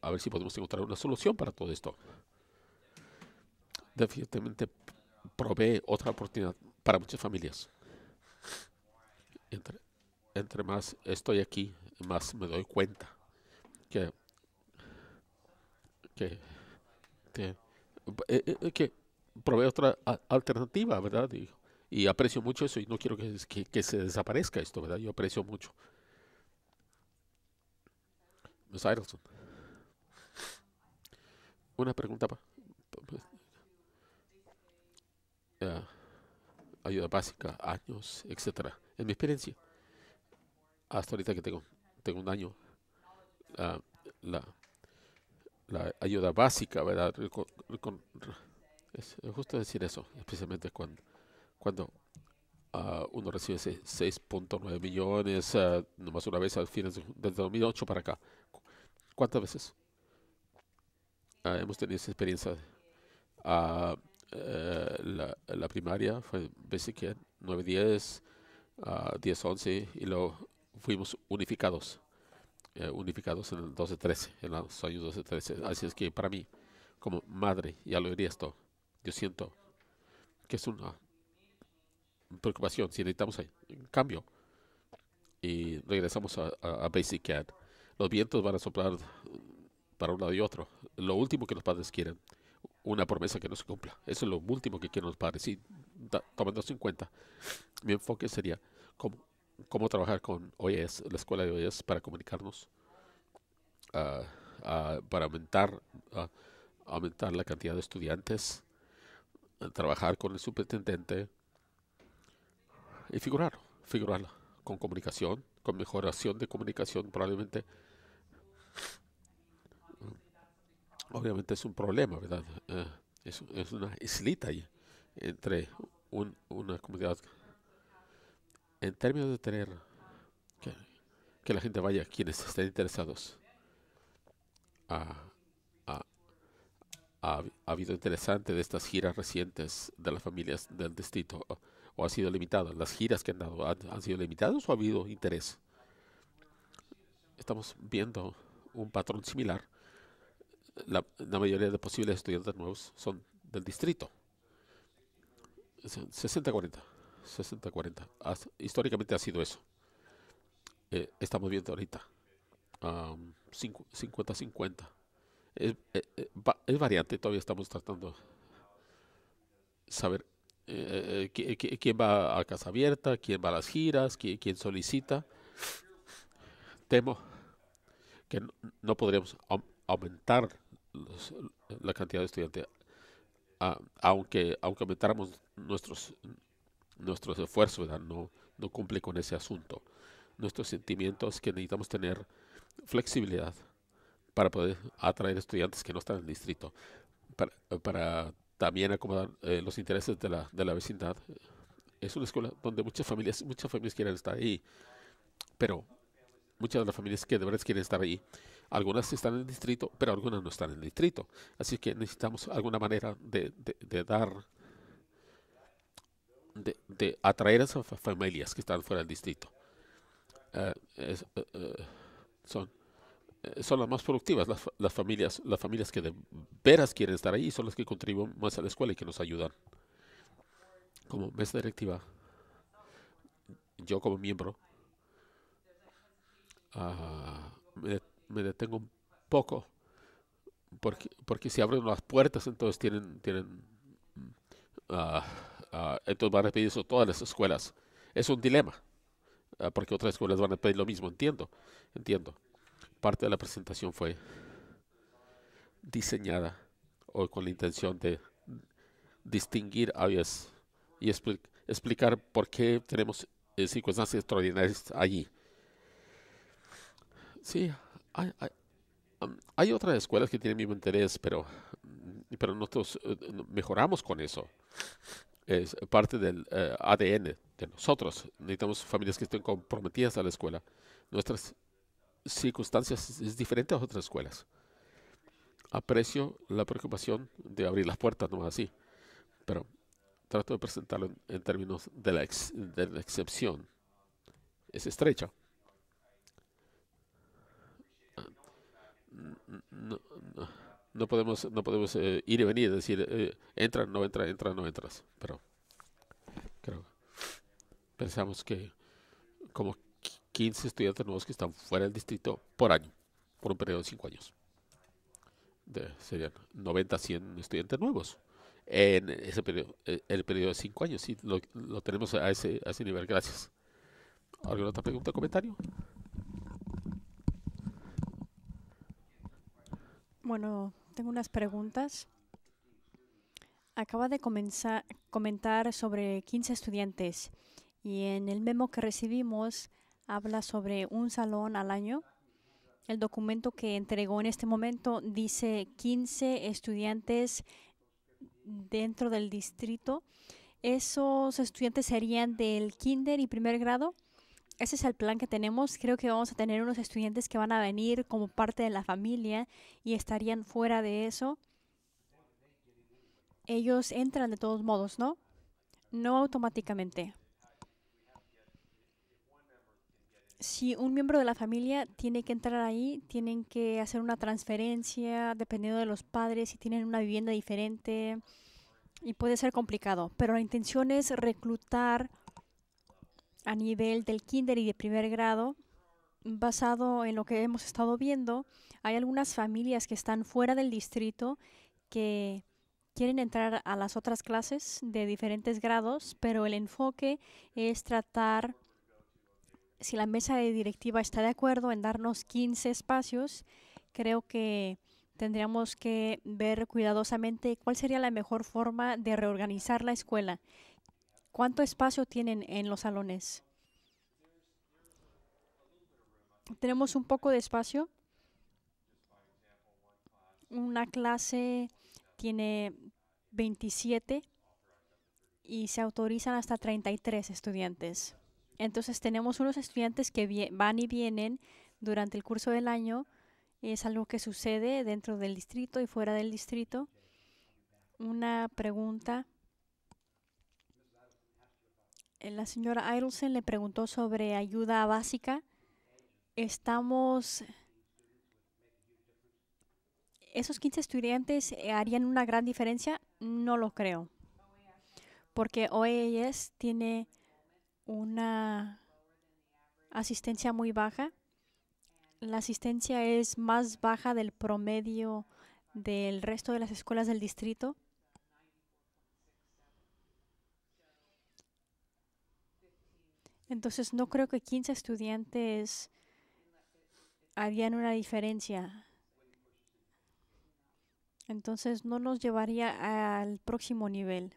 a, ver si podemos encontrar una solución para todo esto. Definitivamente provee otra oportunidad para muchas familias. Entre, entre más estoy aquí, más me doy cuenta que, que, que eh, eh, provee otra alternativa, ¿verdad? Y, aprecio mucho eso y no quiero que, se desaparezca esto, ¿verdad? Yo aprecio mucho. Ms. Una pregunta pa, ayuda básica, años, etcétera. En mi experiencia, hasta ahorita que tengo, tengo un año, ah, la, la ayuda básica, ¿verdad? con, es justo decir eso, especialmente cuando, cuando ah, uno recibe 6.9 millones ah, nomás una vez al fines de, desde 2008 para acá. ¿Cuántas veces ah, hemos tenido esa experiencia? Eh, la, la, primaria fue Basic 9-10, 10-11 y luego fuimos unificados, eh, unificados en el 12-13, en los años 12-13. Así es que para mí, como madre, ya lo diría esto, yo siento que es una preocupación si necesitamos un cambio. Y regresamos a, a, Basic cad Los vientos van a soplar para un lado y otro. Lo último que los padres quieren, una promesa que no se cumpla. Eso es lo último que quieren los padres. Y tomando tomándose en cuenta, mi enfoque sería cómo, cómo trabajar con e la escuela de OES, para comunicarnos, ah, ah, para aumentar, ah, aumentar la cantidad de estudiantes eh, trabajar con el superintendente y figurar, figurarla con comunicación, con mejoración de comunicación probablemente. Obviamente es un problema, ¿verdad? Eh, es, una islita ahí entre un, una comunidad. En términos de tener que, que la gente vaya, quienes estén interesados, a ha, habido interesante de estas giras recientes de las familias del distrito? ¿O, ha sido limitado? ¿Las giras que han dado han, sido limitadas o ha habido interés? Estamos viendo un patrón similar. La, mayoría de posibles estudiantes nuevos son del distrito. 60-40. 60-40. Históricamente ha sido eso. Eh, estamos viendo ahorita. 50-50. Eh, eh, es, variante, todavía estamos tratando saber eh, quién va a casa abierta, quién va a las giras, quién, solicita. Temo que no, podríamos aumentar la cantidad de estudiantes, aunque, aunque aumentáramos nuestros, nuestros esfuerzos, No, no cumple con ese asunto. Nuestros sentimientos que necesitamos tener flexibilidad para poder atraer estudiantes que no están en el distrito, para, eh, también acomodar eh, los intereses de la, de la vecindad. Es una escuela donde muchas familias, muchas familias quieren estar ahí, pero muchas de las familias que de verdad quieren estar ahí, algunas están en el distrito, pero algunas no están en el distrito. Así que necesitamos alguna manera de, de, dar, de, de, atraer a esas familias que están fuera del distrito. Eh, son eh, son las más productivas, las, las, familias, las familias que de veras quieren estar ahí son las que contribuyen más a la escuela y que nos ayudan. Como mesa directiva, yo como miembro, ah, me, detengo un poco, porque, porque si abren las puertas, entonces tienen, tienen mm, ah, ah, entonces van a pedir eso todas las escuelas. Es un dilema, porque otras escuelas van a pedir lo mismo, entiendo, entiendo parte de la presentación fue diseñada o con la intención de distinguir áreas y explicar por qué tenemos eh, circunstancias extraordinarias allí. Sí, hay, otras escuelas que tienen mismo interés, pero, mm, pero nosotros eh, mejoramos con eso. Es parte del eh, ADN de nosotros. Necesitamos familias que estén comprometidas a la escuela. Nuestras circunstancias es diferente a otras escuelas. Aprecio la preocupación de abrir las puertas, no así, pero trato de presentarlo en, términos de la, la excepción. Es estrecha. Ah, no, podemos, no podemos eh, ir y venir, decir, eh, entran entra, no entra, entra, no entras. Pero creo, pensamos que como 15 estudiantes nuevos que están fuera del distrito por año, por un periodo de 5 años. De, serían 90, 100 estudiantes nuevos en ese periodo, eh, el periodo de 5 años. Sí, lo, lo, tenemos a ese, nivel. Gracias. ¿Alguna otra pregunta, comentario?
Bueno, tengo unas preguntas. Acaba de comenzar, comentar sobre 15 estudiantes y en el memo que recibimos habla sobre un salón al año. El documento que entregó en este momento dice 15 estudiantes dentro del distrito. Esos estudiantes serían del kinder y primer grado. Ese es el plan que tenemos. Creo que vamos a tener unos estudiantes que van a venir como parte de la familia y estarían fuera de eso. Ellos entran de todos modos, ¿no? No automáticamente. si un miembro de la familia tiene que entrar ahí, tienen que hacer una transferencia, dependiendo de los padres, si tienen una vivienda diferente, y puede ser complicado. Pero la intención es reclutar a nivel del kinder y de primer grado, basado en lo que hemos estado viendo. Hay algunas familias que están fuera del distrito que quieren entrar a las otras clases de diferentes grados, pero el enfoque es tratar si la mesa de directiva está de acuerdo en darnos 15 espacios, creo que tendríamos que ver cuidadosamente cuál sería la mejor forma de reorganizar la escuela. ¿Cuánto espacio tienen en los salones? Tenemos un poco de espacio. Una clase tiene 27 y se autorizan hasta 33 estudiantes. Entonces tenemos unos estudiantes que van y vienen durante el curso del año. Es algo que sucede dentro del distrito y fuera del distrito. Una pregunta. Eh, la señora Idelson le preguntó sobre ayuda básica. Estamos ¿esos 15 estudiantes eh, harían una gran diferencia? No lo creo. Porque OES tiene una asistencia muy baja. La asistencia es más baja del promedio del resto de las escuelas del distrito. Entonces no creo que 15 estudiantes harían una diferencia. Entonces no nos llevaría al próximo nivel.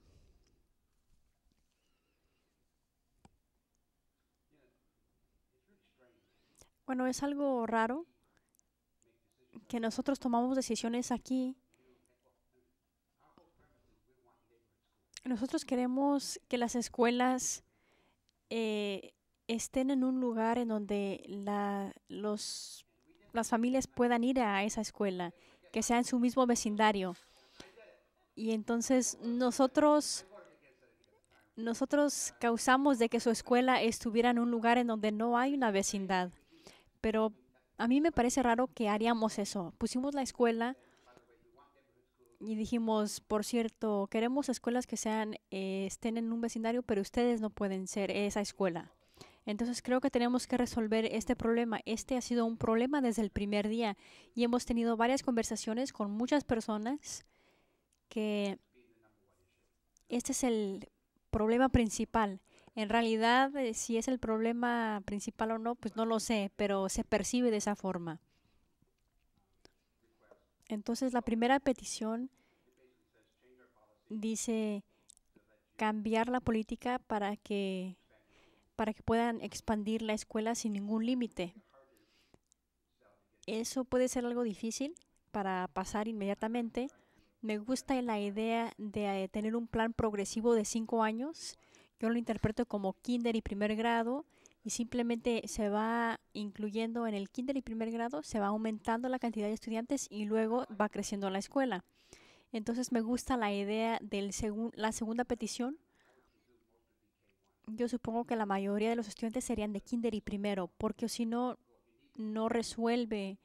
Bueno, es algo raro que nosotros tomamos decisiones aquí. Nosotros queremos que las escuelas eh, estén en un lugar en donde la, los, las familias puedan ir a esa escuela, que sea en su mismo vecindario. Y entonces nosotros, nosotros causamos de que su escuela estuviera en un lugar en donde no hay una vecindad pero a mí me parece raro que haríamos eso. Pusimos la escuela y dijimos, por cierto, queremos escuelas que sean eh, estén en un vecindario, pero ustedes no pueden ser esa escuela. Entonces creo que tenemos que resolver este problema. Este ha sido un problema desde el primer día y hemos tenido varias conversaciones con muchas personas que este es el problema principal. En realidad, eh, si es el problema principal o no, pues no lo sé, pero se percibe de esa forma. Entonces, la primera petición dice cambiar la política para que para que puedan expandir la escuela sin ningún límite. Eso puede ser algo difícil para pasar inmediatamente. Me gusta la idea de eh, tener un plan progresivo de cinco años yo lo interpreto como kinder y primer grado y simplemente se va incluyendo en el kinder y primer grado, se va aumentando la cantidad de estudiantes y luego va creciendo la escuela. Entonces me gusta la idea de la segunda petición. Yo supongo que la mayoría de los estudiantes serían de kinder y primero, porque si no, no resuelve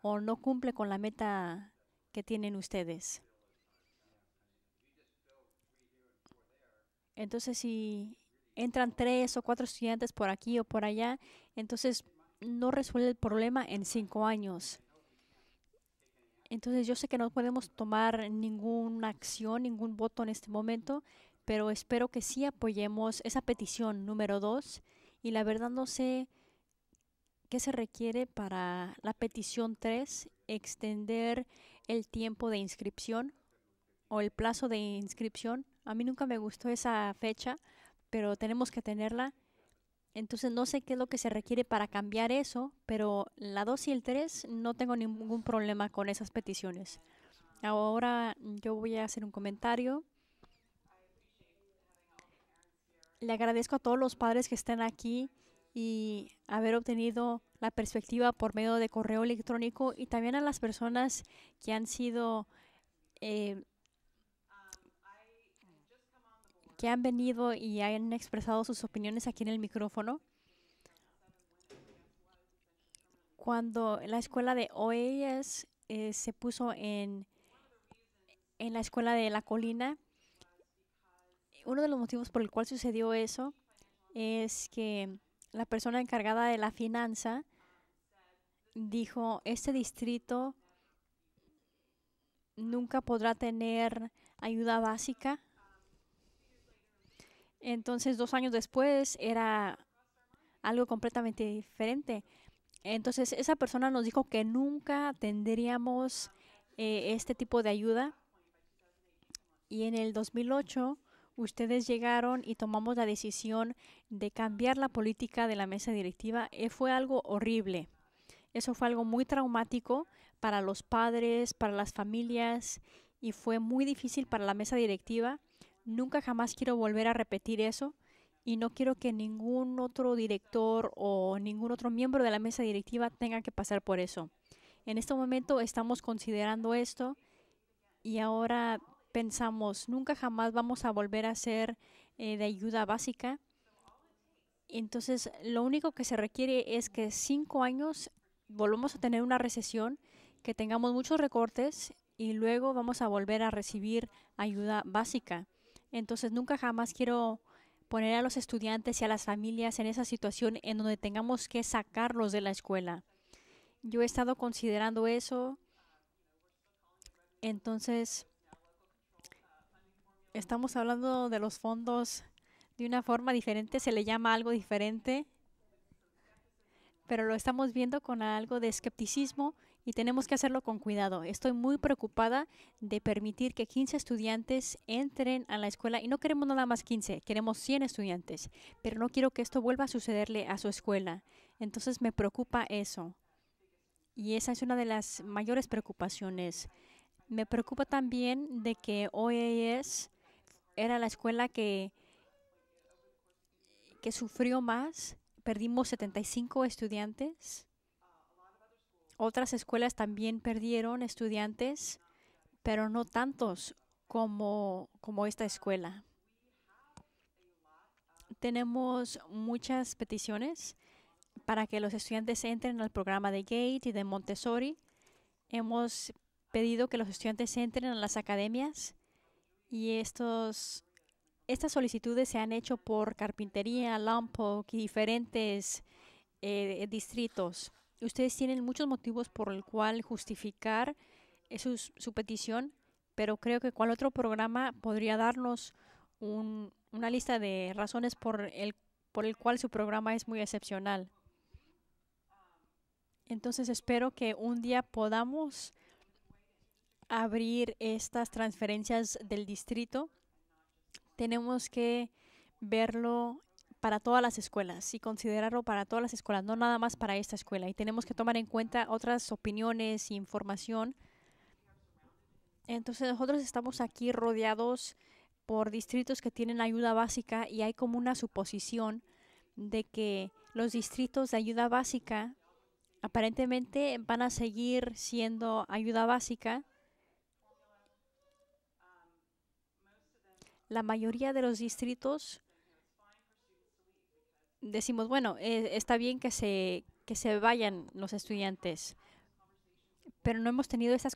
o no cumple con la meta que tienen ustedes. Entonces, si entran tres o cuatro estudiantes por aquí o por allá, entonces no resuelve el problema en cinco años. Entonces yo sé que no podemos tomar ninguna acción, ningún voto en este momento, pero espero que sí apoyemos esa petición número dos. Y la verdad no sé qué se requiere para la petición tres, extender el tiempo de inscripción o el plazo de inscripción a mí nunca me gustó esa fecha, pero tenemos que tenerla. Entonces no sé qué es lo que se requiere para cambiar eso, pero la 2 y el 3 no tengo ningún problema con esas peticiones. Ahora yo voy a hacer un comentario. Le agradezco a todos los padres que están aquí y haber obtenido la perspectiva por medio de correo electrónico y también a las personas que han sido eh, que han venido y han expresado sus opiniones aquí en el micrófono. Cuando la escuela de OES eh, se puso en, en la escuela de la colina, uno de los motivos por el cual sucedió eso es que la persona encargada de la finanza dijo, este distrito nunca podrá tener ayuda básica entonces, dos años después era algo completamente diferente. Entonces, esa persona nos dijo que nunca tendríamos eh, este tipo de ayuda. Y en el 2008, ustedes llegaron y tomamos la decisión de cambiar la política de la mesa directiva. Y eh, fue algo horrible. Eso fue algo muy traumático para los padres, para las familias y fue muy difícil para la mesa directiva nunca jamás quiero volver a repetir eso y no quiero que ningún otro director o ningún otro miembro de la mesa directiva tenga que pasar por eso. En este momento estamos considerando esto y ahora pensamos, nunca jamás vamos a volver a ser eh, de ayuda básica. Entonces, lo único que se requiere es que cinco años volvamos a tener una recesión, que tengamos muchos recortes y luego vamos a volver a recibir ayuda básica. Entonces nunca jamás quiero poner a los estudiantes y a las familias en esa situación en donde tengamos que sacarlos de la escuela. Yo he estado considerando eso. Entonces, estamos hablando de los fondos de una forma diferente, se le llama algo diferente, pero lo estamos viendo con algo de escepticismo y tenemos que hacerlo con cuidado. Estoy muy preocupada de permitir que 15 estudiantes entren a la escuela y no queremos nada más 15, queremos 100 estudiantes, pero no quiero que esto vuelva a sucederle a su escuela. Entonces me preocupa eso. Y esa es una de las mayores preocupaciones. Me preocupa también de que OES era la escuela que, que sufrió más. Perdimos 75 estudiantes otras escuelas también perdieron estudiantes, pero no tantos como, como esta escuela. Tenemos muchas peticiones para que los estudiantes entren al programa de Gate y de Montessori. Hemos pedido que los estudiantes entren a las academias y estos, estas solicitudes se han hecho por carpintería, lampo y diferentes eh, distritos. Ustedes tienen muchos motivos por el cual justificar su, petición, pero creo que cual otro programa podría darnos un, una lista de razones por el, por el cual su programa es muy excepcional. Entonces espero que un día podamos abrir estas transferencias del distrito. Tenemos que verlo para todas las escuelas y considerarlo para todas las escuelas, no nada más para esta escuela. Y tenemos que tomar en cuenta otras opiniones e información. Entonces nosotros estamos aquí rodeados por distritos que tienen ayuda básica y hay como una suposición de que los distritos de ayuda básica aparentemente van a seguir siendo ayuda básica. La mayoría de los distritos decimos, bueno, eh, está bien que se, que se vayan los estudiantes, pero no hemos tenido esas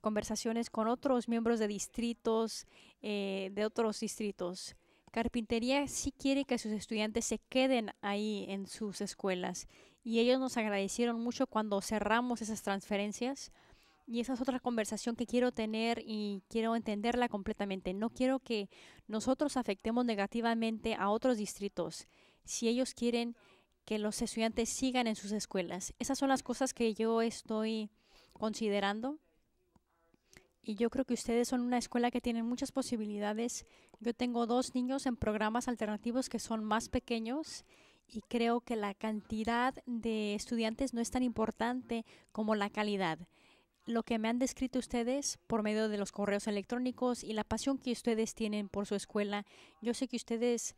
conversaciones con otros miembros de distritos, eh, de otros distritos. Carpintería sí quiere que sus estudiantes se queden ahí en sus escuelas y ellos nos agradecieron mucho cuando cerramos esas transferencias y esa es otra conversación que quiero tener y quiero entenderla completamente. No quiero que nosotros afectemos negativamente a otros distritos si ellos quieren que los estudiantes sigan en sus escuelas. Esas son las cosas que yo estoy considerando. Y yo creo que ustedes son una escuela que tienen muchas posibilidades. Yo tengo dos niños en programas alternativos que son más pequeños y creo que la cantidad de estudiantes no es tan importante como la calidad. Lo que me han descrito ustedes por medio de los correos electrónicos y la pasión que ustedes tienen por su escuela, yo sé que ustedes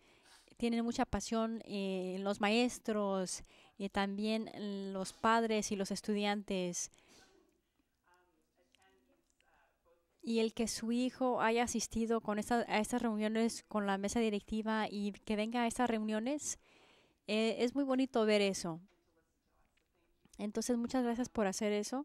tienen mucha pasión eh, los maestros, y eh, también los padres y los estudiantes. Y el que su hijo haya asistido con a estas reuniones con la mesa directiva y que venga a estas reuniones, eh, es muy bonito ver eso. Entonces, muchas gracias por hacer eso.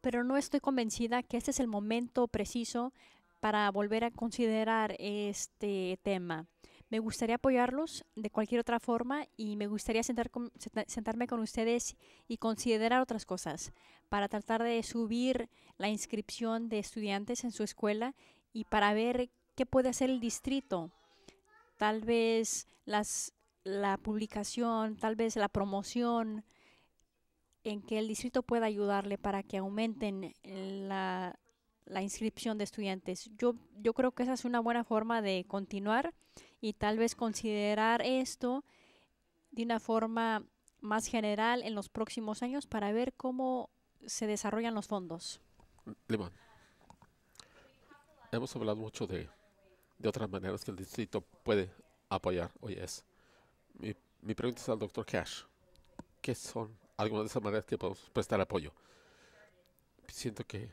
Pero no estoy convencida que este es el momento preciso para volver a considerar este tema. Me gustaría apoyarlos de cualquier otra forma y me gustaría sentarme con ustedes y considerar otras cosas para tratar de subir la inscripción de estudiantes en su escuela y para ver qué puede hacer el distrito. Tal vez las, la publicación, tal vez la promoción en que el distrito pueda ayudarle para que aumenten la, la inscripción de estudiantes. Yo, yo creo que esa es una buena forma de continuar y tal vez considerar esto de una forma más general en los próximos años para ver cómo se desarrollan los fondos.
Lima, hemos hablado mucho de, de otras maneras que el distrito puede apoyar hoy es. Mi, mi pregunta es al doctor Cash. ¿Qué son algunas de esas maneras que podemos prestar apoyo? Siento que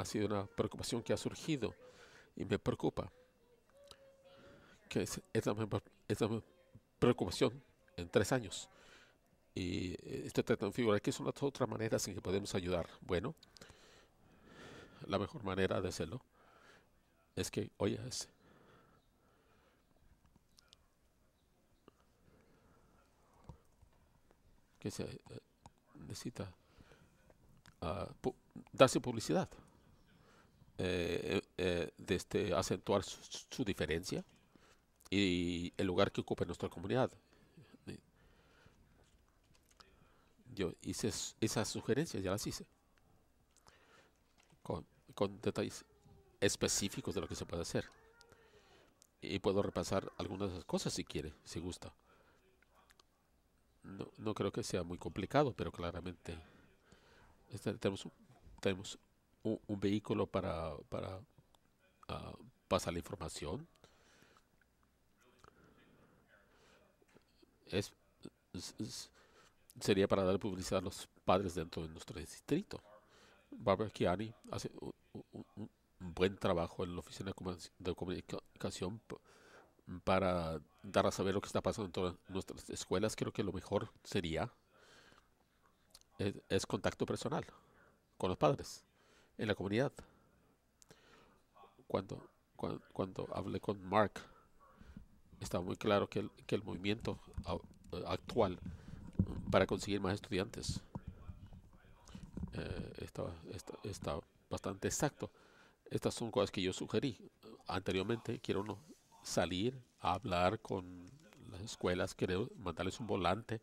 ha sido una preocupación que ha surgido y me preocupa. Que es esta, preocupación en tres años. Y eh, estoy tratando de figurar que son las otras maneras en que podemos ayudar. Bueno, la mejor manera de hacerlo es que, oye, es, que se eh, necesita ah, darse publicidad. Eh, eh, de este, acentuar su, diferencia y el lugar que ocupa nuestra comunidad. Yo hice esas sugerencias, ya las hice, con, con detalles específicos de lo que se puede hacer. Y puedo repasar algunas de esas cosas si quiere, si gusta. No, creo que sea muy complicado, pero claramente este, tenemos, tenemos un, vehículo para, para ah, pasar la información. Es, sería para dar publicidad a los padres dentro de nuestro distrito. Barbara Chiani hace un, buen trabajo en la oficina de comunicación para dar a saber lo que está pasando en todas nuestras escuelas. Creo que lo mejor sería eh, es contacto personal con los padres en la comunidad. Cuando, cuando, hablé con Mark, estaba muy claro que el, que el movimiento actual para conseguir más estudiantes eh, estaba está, bastante exacto. Estas son cosas que yo sugerí anteriormente. Quiero no salir a hablar con las escuelas, quiero mandarles un volante,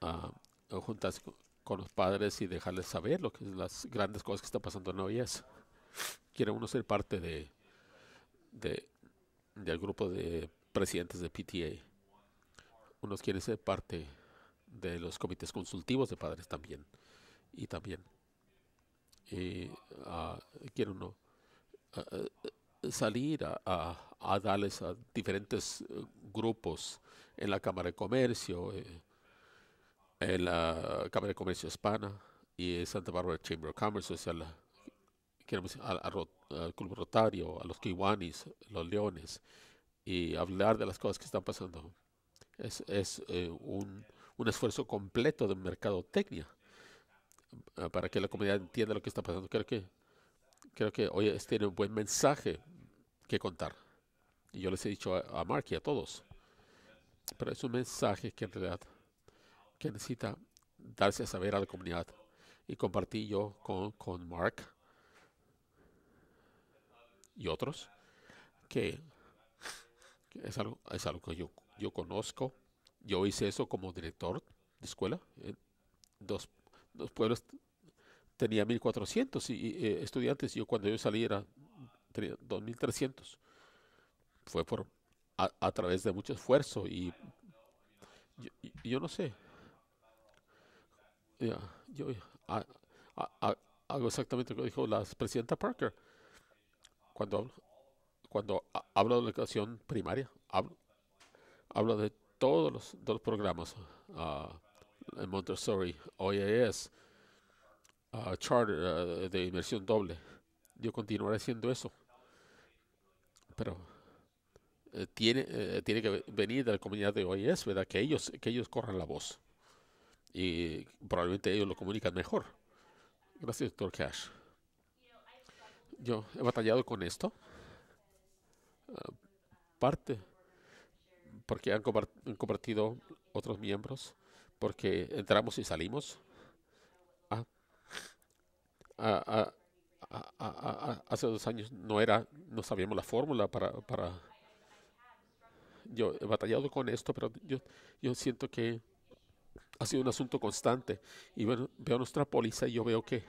a, ah, a juntarse con los padres y dejarles saber lo que es las grandes cosas que está pasando en OIS. Quiere uno ser parte de, de del grupo de presidentes de PTA. Unos quieren ser parte de los comités consultivos de padres también. Y también y, ah, quiere uno ah, ah, salir a, a, darles a diferentes eh, grupos en la Cámara de Comercio. Eh, en la Cámara de Comercio Hispana y Santa Barbara Chamber of Commerce, o sea, la, al, Club Rotario, a los Kiwanis, los Leones, y hablar de las cosas que están pasando. Es, es eh, un, un, esfuerzo completo de mercadotecnia eh, para que la comunidad entienda lo que está pasando. Creo que, creo que hoy es, tiene un buen mensaje que contar. Y yo les he dicho a, a Mark y a todos. Pero es un mensaje que en realidad que necesita darse a saber a la comunidad. Y compartí yo con, con Mark y otros que, es, algo, es algo que yo, yo conozco. Yo hice eso como director de escuela. dos, dos pueblos tenía 1.400 y, y, eh, estudiantes. Yo cuando yo salí era 2.300. Fue por a, través de mucho esfuerzo y yo no sé ya yo ah, ah, ah, hago exactamente lo que dijo la presidenta Parker. Cuando hablo, cuando hablo de la educación primaria, hablo, hablo de todos los, dos programas uh, Montessori, OAS, e uh, Charter de inversión doble. Yo continuaré haciendo eso. Pero eh, tiene, eh, tiene que venir de la comunidad de OAS, e ¿verdad? Que ellos, que ellos corran la voz y probablemente ellos lo comunican mejor. Gracias, doctor Cash. Yo he batallado con esto. parte porque han compartido otros miembros, porque entramos y salimos. a a a hace dos años no era, no sabíamos la fórmula para, para. Yo he batallado con esto, pero yo, yo siento que ha sido un asunto constante. Y bueno, veo nuestra póliza y yo veo que,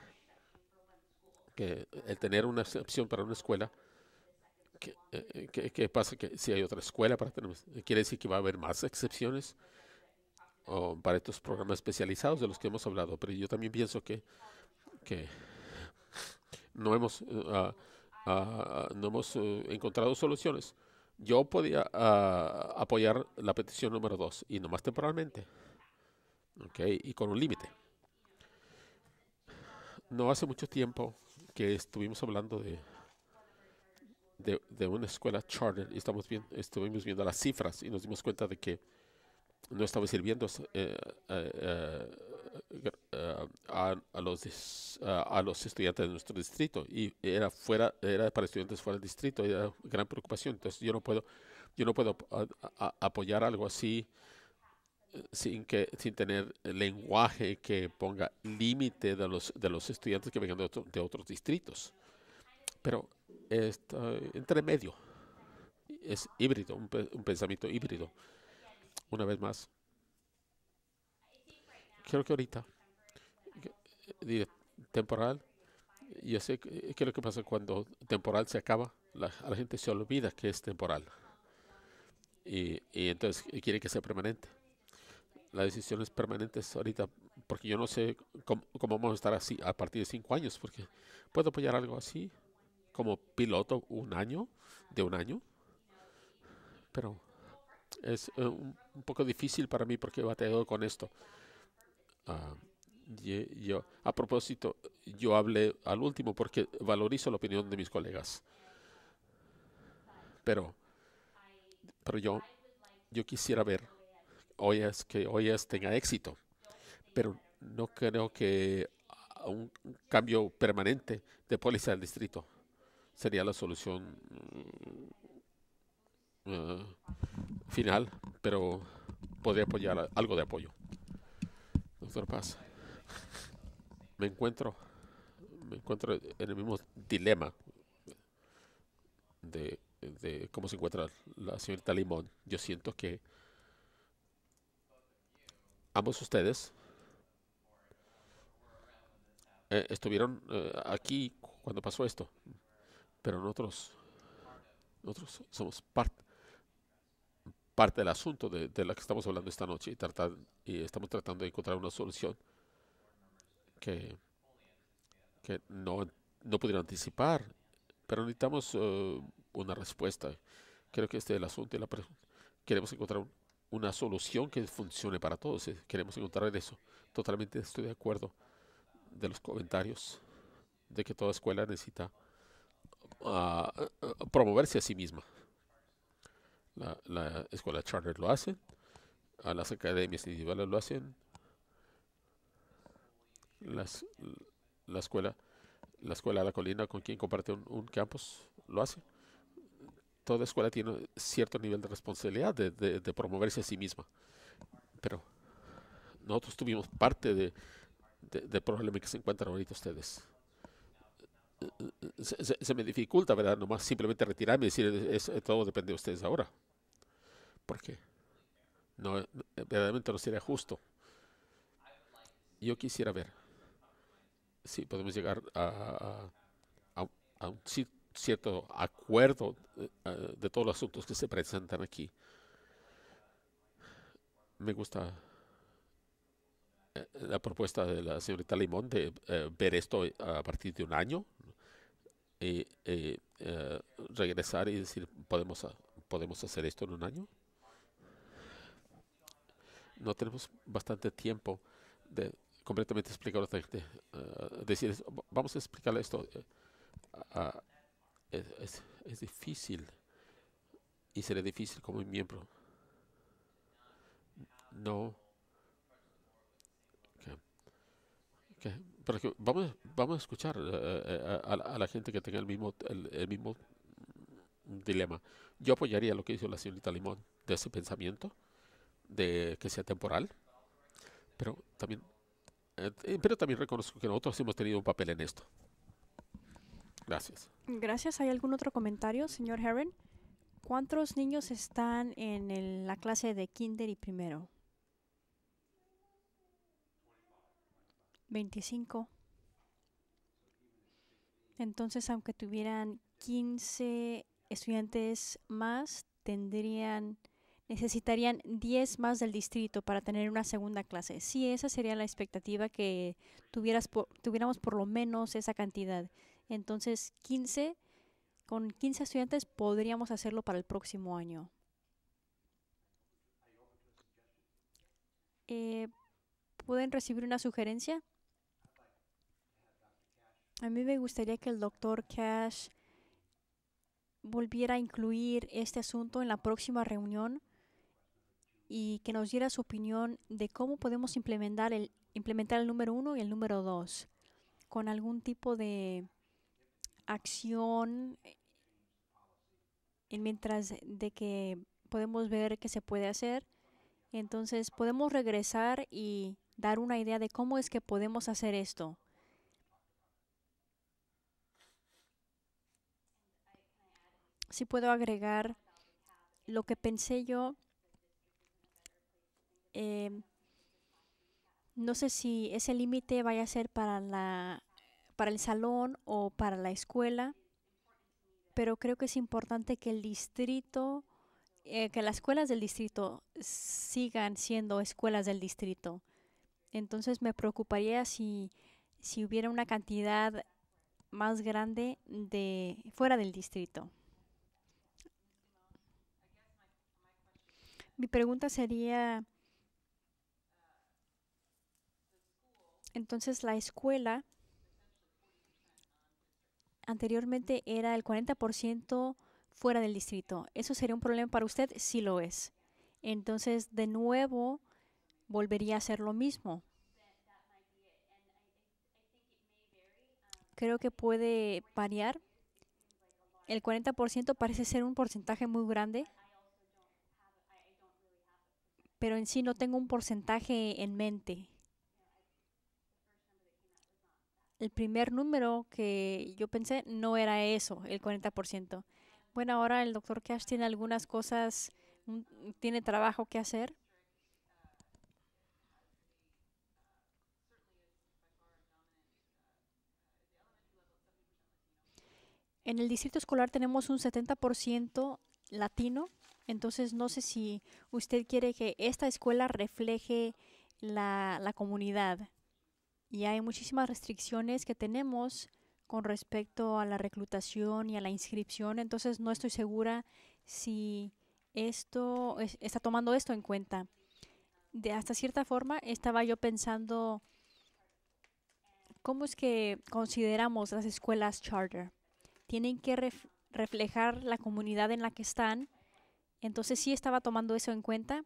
el tener una excepción para una escuela, eh, que, que, pasa que si hay otra escuela para tener, quiere decir que va a haber más excepciones o para estos programas especializados de los que hemos hablado. Pero yo también pienso que, no hemos, ah, ah, no hemos eh, encontrado soluciones. Yo podía ah, apoyar la petición número dos y nomás temporalmente. Okay, y con un límite. No hace mucho tiempo que estuvimos hablando de, de, una escuela charter y estamos viendo, estuvimos viendo las cifras y nos dimos cuenta de que no estaba sirviendo eh, eh, eh, a, los, a, los estudiantes de nuestro distrito y era fuera era para estudiantes fuera del distrito y era gran preocupación entonces yo no puedo yo no puedo apoyar algo así sin, que, sin tener lenguaje que ponga límite de los, de los estudiantes que vengan de, de otros distritos. Pero está entre medio, es híbrido, un, pensamiento híbrido. Una vez más, creo que ahorita, temporal, yo sé qué es lo que pasa cuando temporal se acaba, la, la gente se olvida que es temporal. Y, y entonces quiere que sea permanente la decisión es permanente ahorita, porque yo no sé cómo, vamos a estar así a partir de cinco años, porque puedo apoyar algo así como piloto un año, de un año, pero es eh, un, poco difícil para mí porque bateo con esto. Ah, yo, a propósito, yo hablé al último porque valorizo la opinión de mis colegas, pero, pero yo, yo quisiera ver hoy es que hoy es tenga éxito, pero no creo que un, cambio permanente de policía del distrito sería la solución mm, eh, final, pero podría apoyar algo de apoyo. Doctor Paz, me encuentro, me encuentro en el mismo dilema de, de cómo se encuentra la señorita Limón. Yo siento que ambos ustedes eh, estuvieron eh, aquí cuando pasó esto, pero nosotros, nosotros somos parte parte del asunto de, de, la que estamos hablando esta noche y, estamos tratando de encontrar una solución que, que no, no pudieron anticipar, pero necesitamos eh, una respuesta. Creo que este es el asunto y la Queremos encontrar un, una solución que funcione para todos. Eh, queremos encontrar eso. Totalmente estoy de acuerdo de los comentarios de que toda escuela necesita ah, ah, promoverse a sí misma. La, escuela charter lo hace. a las academias individuales lo hacen, las, la escuela la escuela la colina con quien comparte un campus lo hace toda escuela tiene cierto nivel de responsabilidad de, promoverse a sí misma. Pero nosotros tuvimos parte de, de problema que se encuentran ahorita ustedes. Se, me dificulta, ¿verdad? Nomás simplemente retirarme y decir, todo depende de ustedes ahora. Porque no, verdaderamente no sería justo. Yo quisiera ver si podemos llegar a un sitio cierto acuerdo eh, eh, de todos los asuntos que se presentan aquí. Me gusta eh, la propuesta de la señorita Limón de ver esto a partir de un año y, regresar y decir, ¿podemos, ¿podemos hacer esto en un año? No tenemos bastante tiempo de completamente explicar a la gente. decir, vamos a explicarle esto a, es, es, es difícil y será difícil como miembro. No. Okay. Pero vamos, vamos a escuchar eh, eh, eh, a, la gente que tenga el mismo, el, mismo dilema. Yo apoyaría lo que hizo la señorita Limón de ese pensamiento de que sea temporal, pero también, pero también reconozco que nosotros hemos tenido un papel en esto. Gracias.
Gracias. ¿Hay algún otro comentario, señor Herron? ¿Cuántos niños están en la clase de kinder y primero? 25. Entonces, aunque tuvieran 15 estudiantes más, tendrían necesitarían 10 más del distrito para tener una segunda clase. Sí, esa sería la expectativa que tuvieras tuviéramos por lo menos esa cantidad. Entonces, 15, con 15 estudiantes podríamos hacerlo para el próximo año. Eh, ¿Pueden recibir una sugerencia? A mí me gustaría que el doctor Cash volviera a incluir este asunto en la próxima reunión y que nos diera su opinión de cómo podemos implementar el, implementar el número uno y el número dos con algún tipo de acción mientras de que podemos ver que se puede hacer. Entonces podemos regresar y dar una idea de cómo es que podemos hacer esto. Si puedo agregar lo que pensé yo, eh, no sé si ese límite vaya a ser para la para el salón o para la escuela, pero creo que es importante que el distrito, eh, que las escuelas del distrito sigan siendo escuelas del distrito. Entonces me preocuparía si, si hubiera una cantidad más grande de fuera del distrito. Mi pregunta sería, entonces la escuela anteriormente era el 40% fuera del distrito. ¿Eso sería un problema para usted? Sí lo es. Entonces, de nuevo, volvería a ser lo mismo. Creo que puede variar. El 40% parece ser un porcentaje muy grande, pero en sí no tengo un porcentaje en mente el primer número que yo pensé no era eso, el 40%. Bueno, ahora el doctor Cash tiene algunas cosas, tiene trabajo que hacer. En el distrito escolar tenemos un 70% latino, entonces no sé si usted quiere que esta escuela refleje la, la comunidad y hay muchísimas restricciones que tenemos con respecto a la reclutación y a la inscripción, entonces no estoy segura si esto está tomando esto en cuenta. De hasta cierta forma estaba yo pensando cómo es que consideramos las escuelas charter. Tienen que reflejar la comunidad en la que están. Entonces sí estaba tomando eso en cuenta.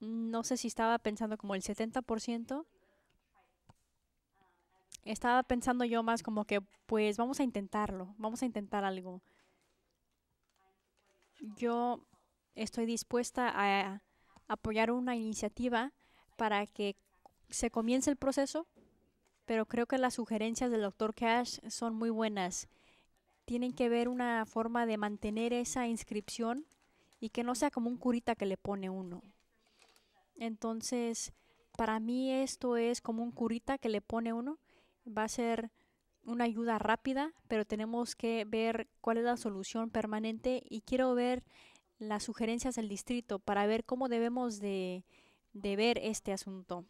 No sé si estaba pensando como el 70% estaba pensando yo más como que, pues vamos a intentarlo, vamos a intentar algo. Yo estoy dispuesta a apoyar una iniciativa para que se comience el proceso, pero creo que las sugerencias del doctor Cash son muy buenas. Tienen que ver una forma de mantener esa inscripción y que no sea como un curita que le pone uno. Entonces, para mí esto es como un curita que le pone uno va a ser una ayuda rápida, pero tenemos que ver cuál es la solución permanente y quiero ver las sugerencias del distrito para ver cómo debemos de, ver este asunto.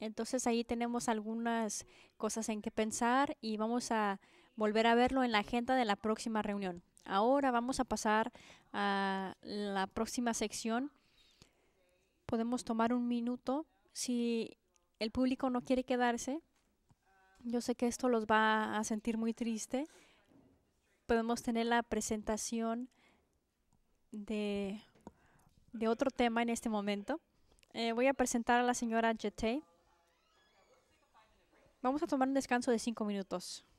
Entonces ahí tenemos algunas cosas en que pensar y vamos a volver a verlo en la agenda de la próxima reunión. Ahora vamos a pasar a la próxima sección. Podemos tomar un minuto. Si el público no quiere quedarse, yo sé que esto los va a sentir muy triste. Podemos tener la presentación de, otro tema en este momento. Eh, voy a presentar a la señora Jetey. Vamos a tomar un descanso de cinco minutos.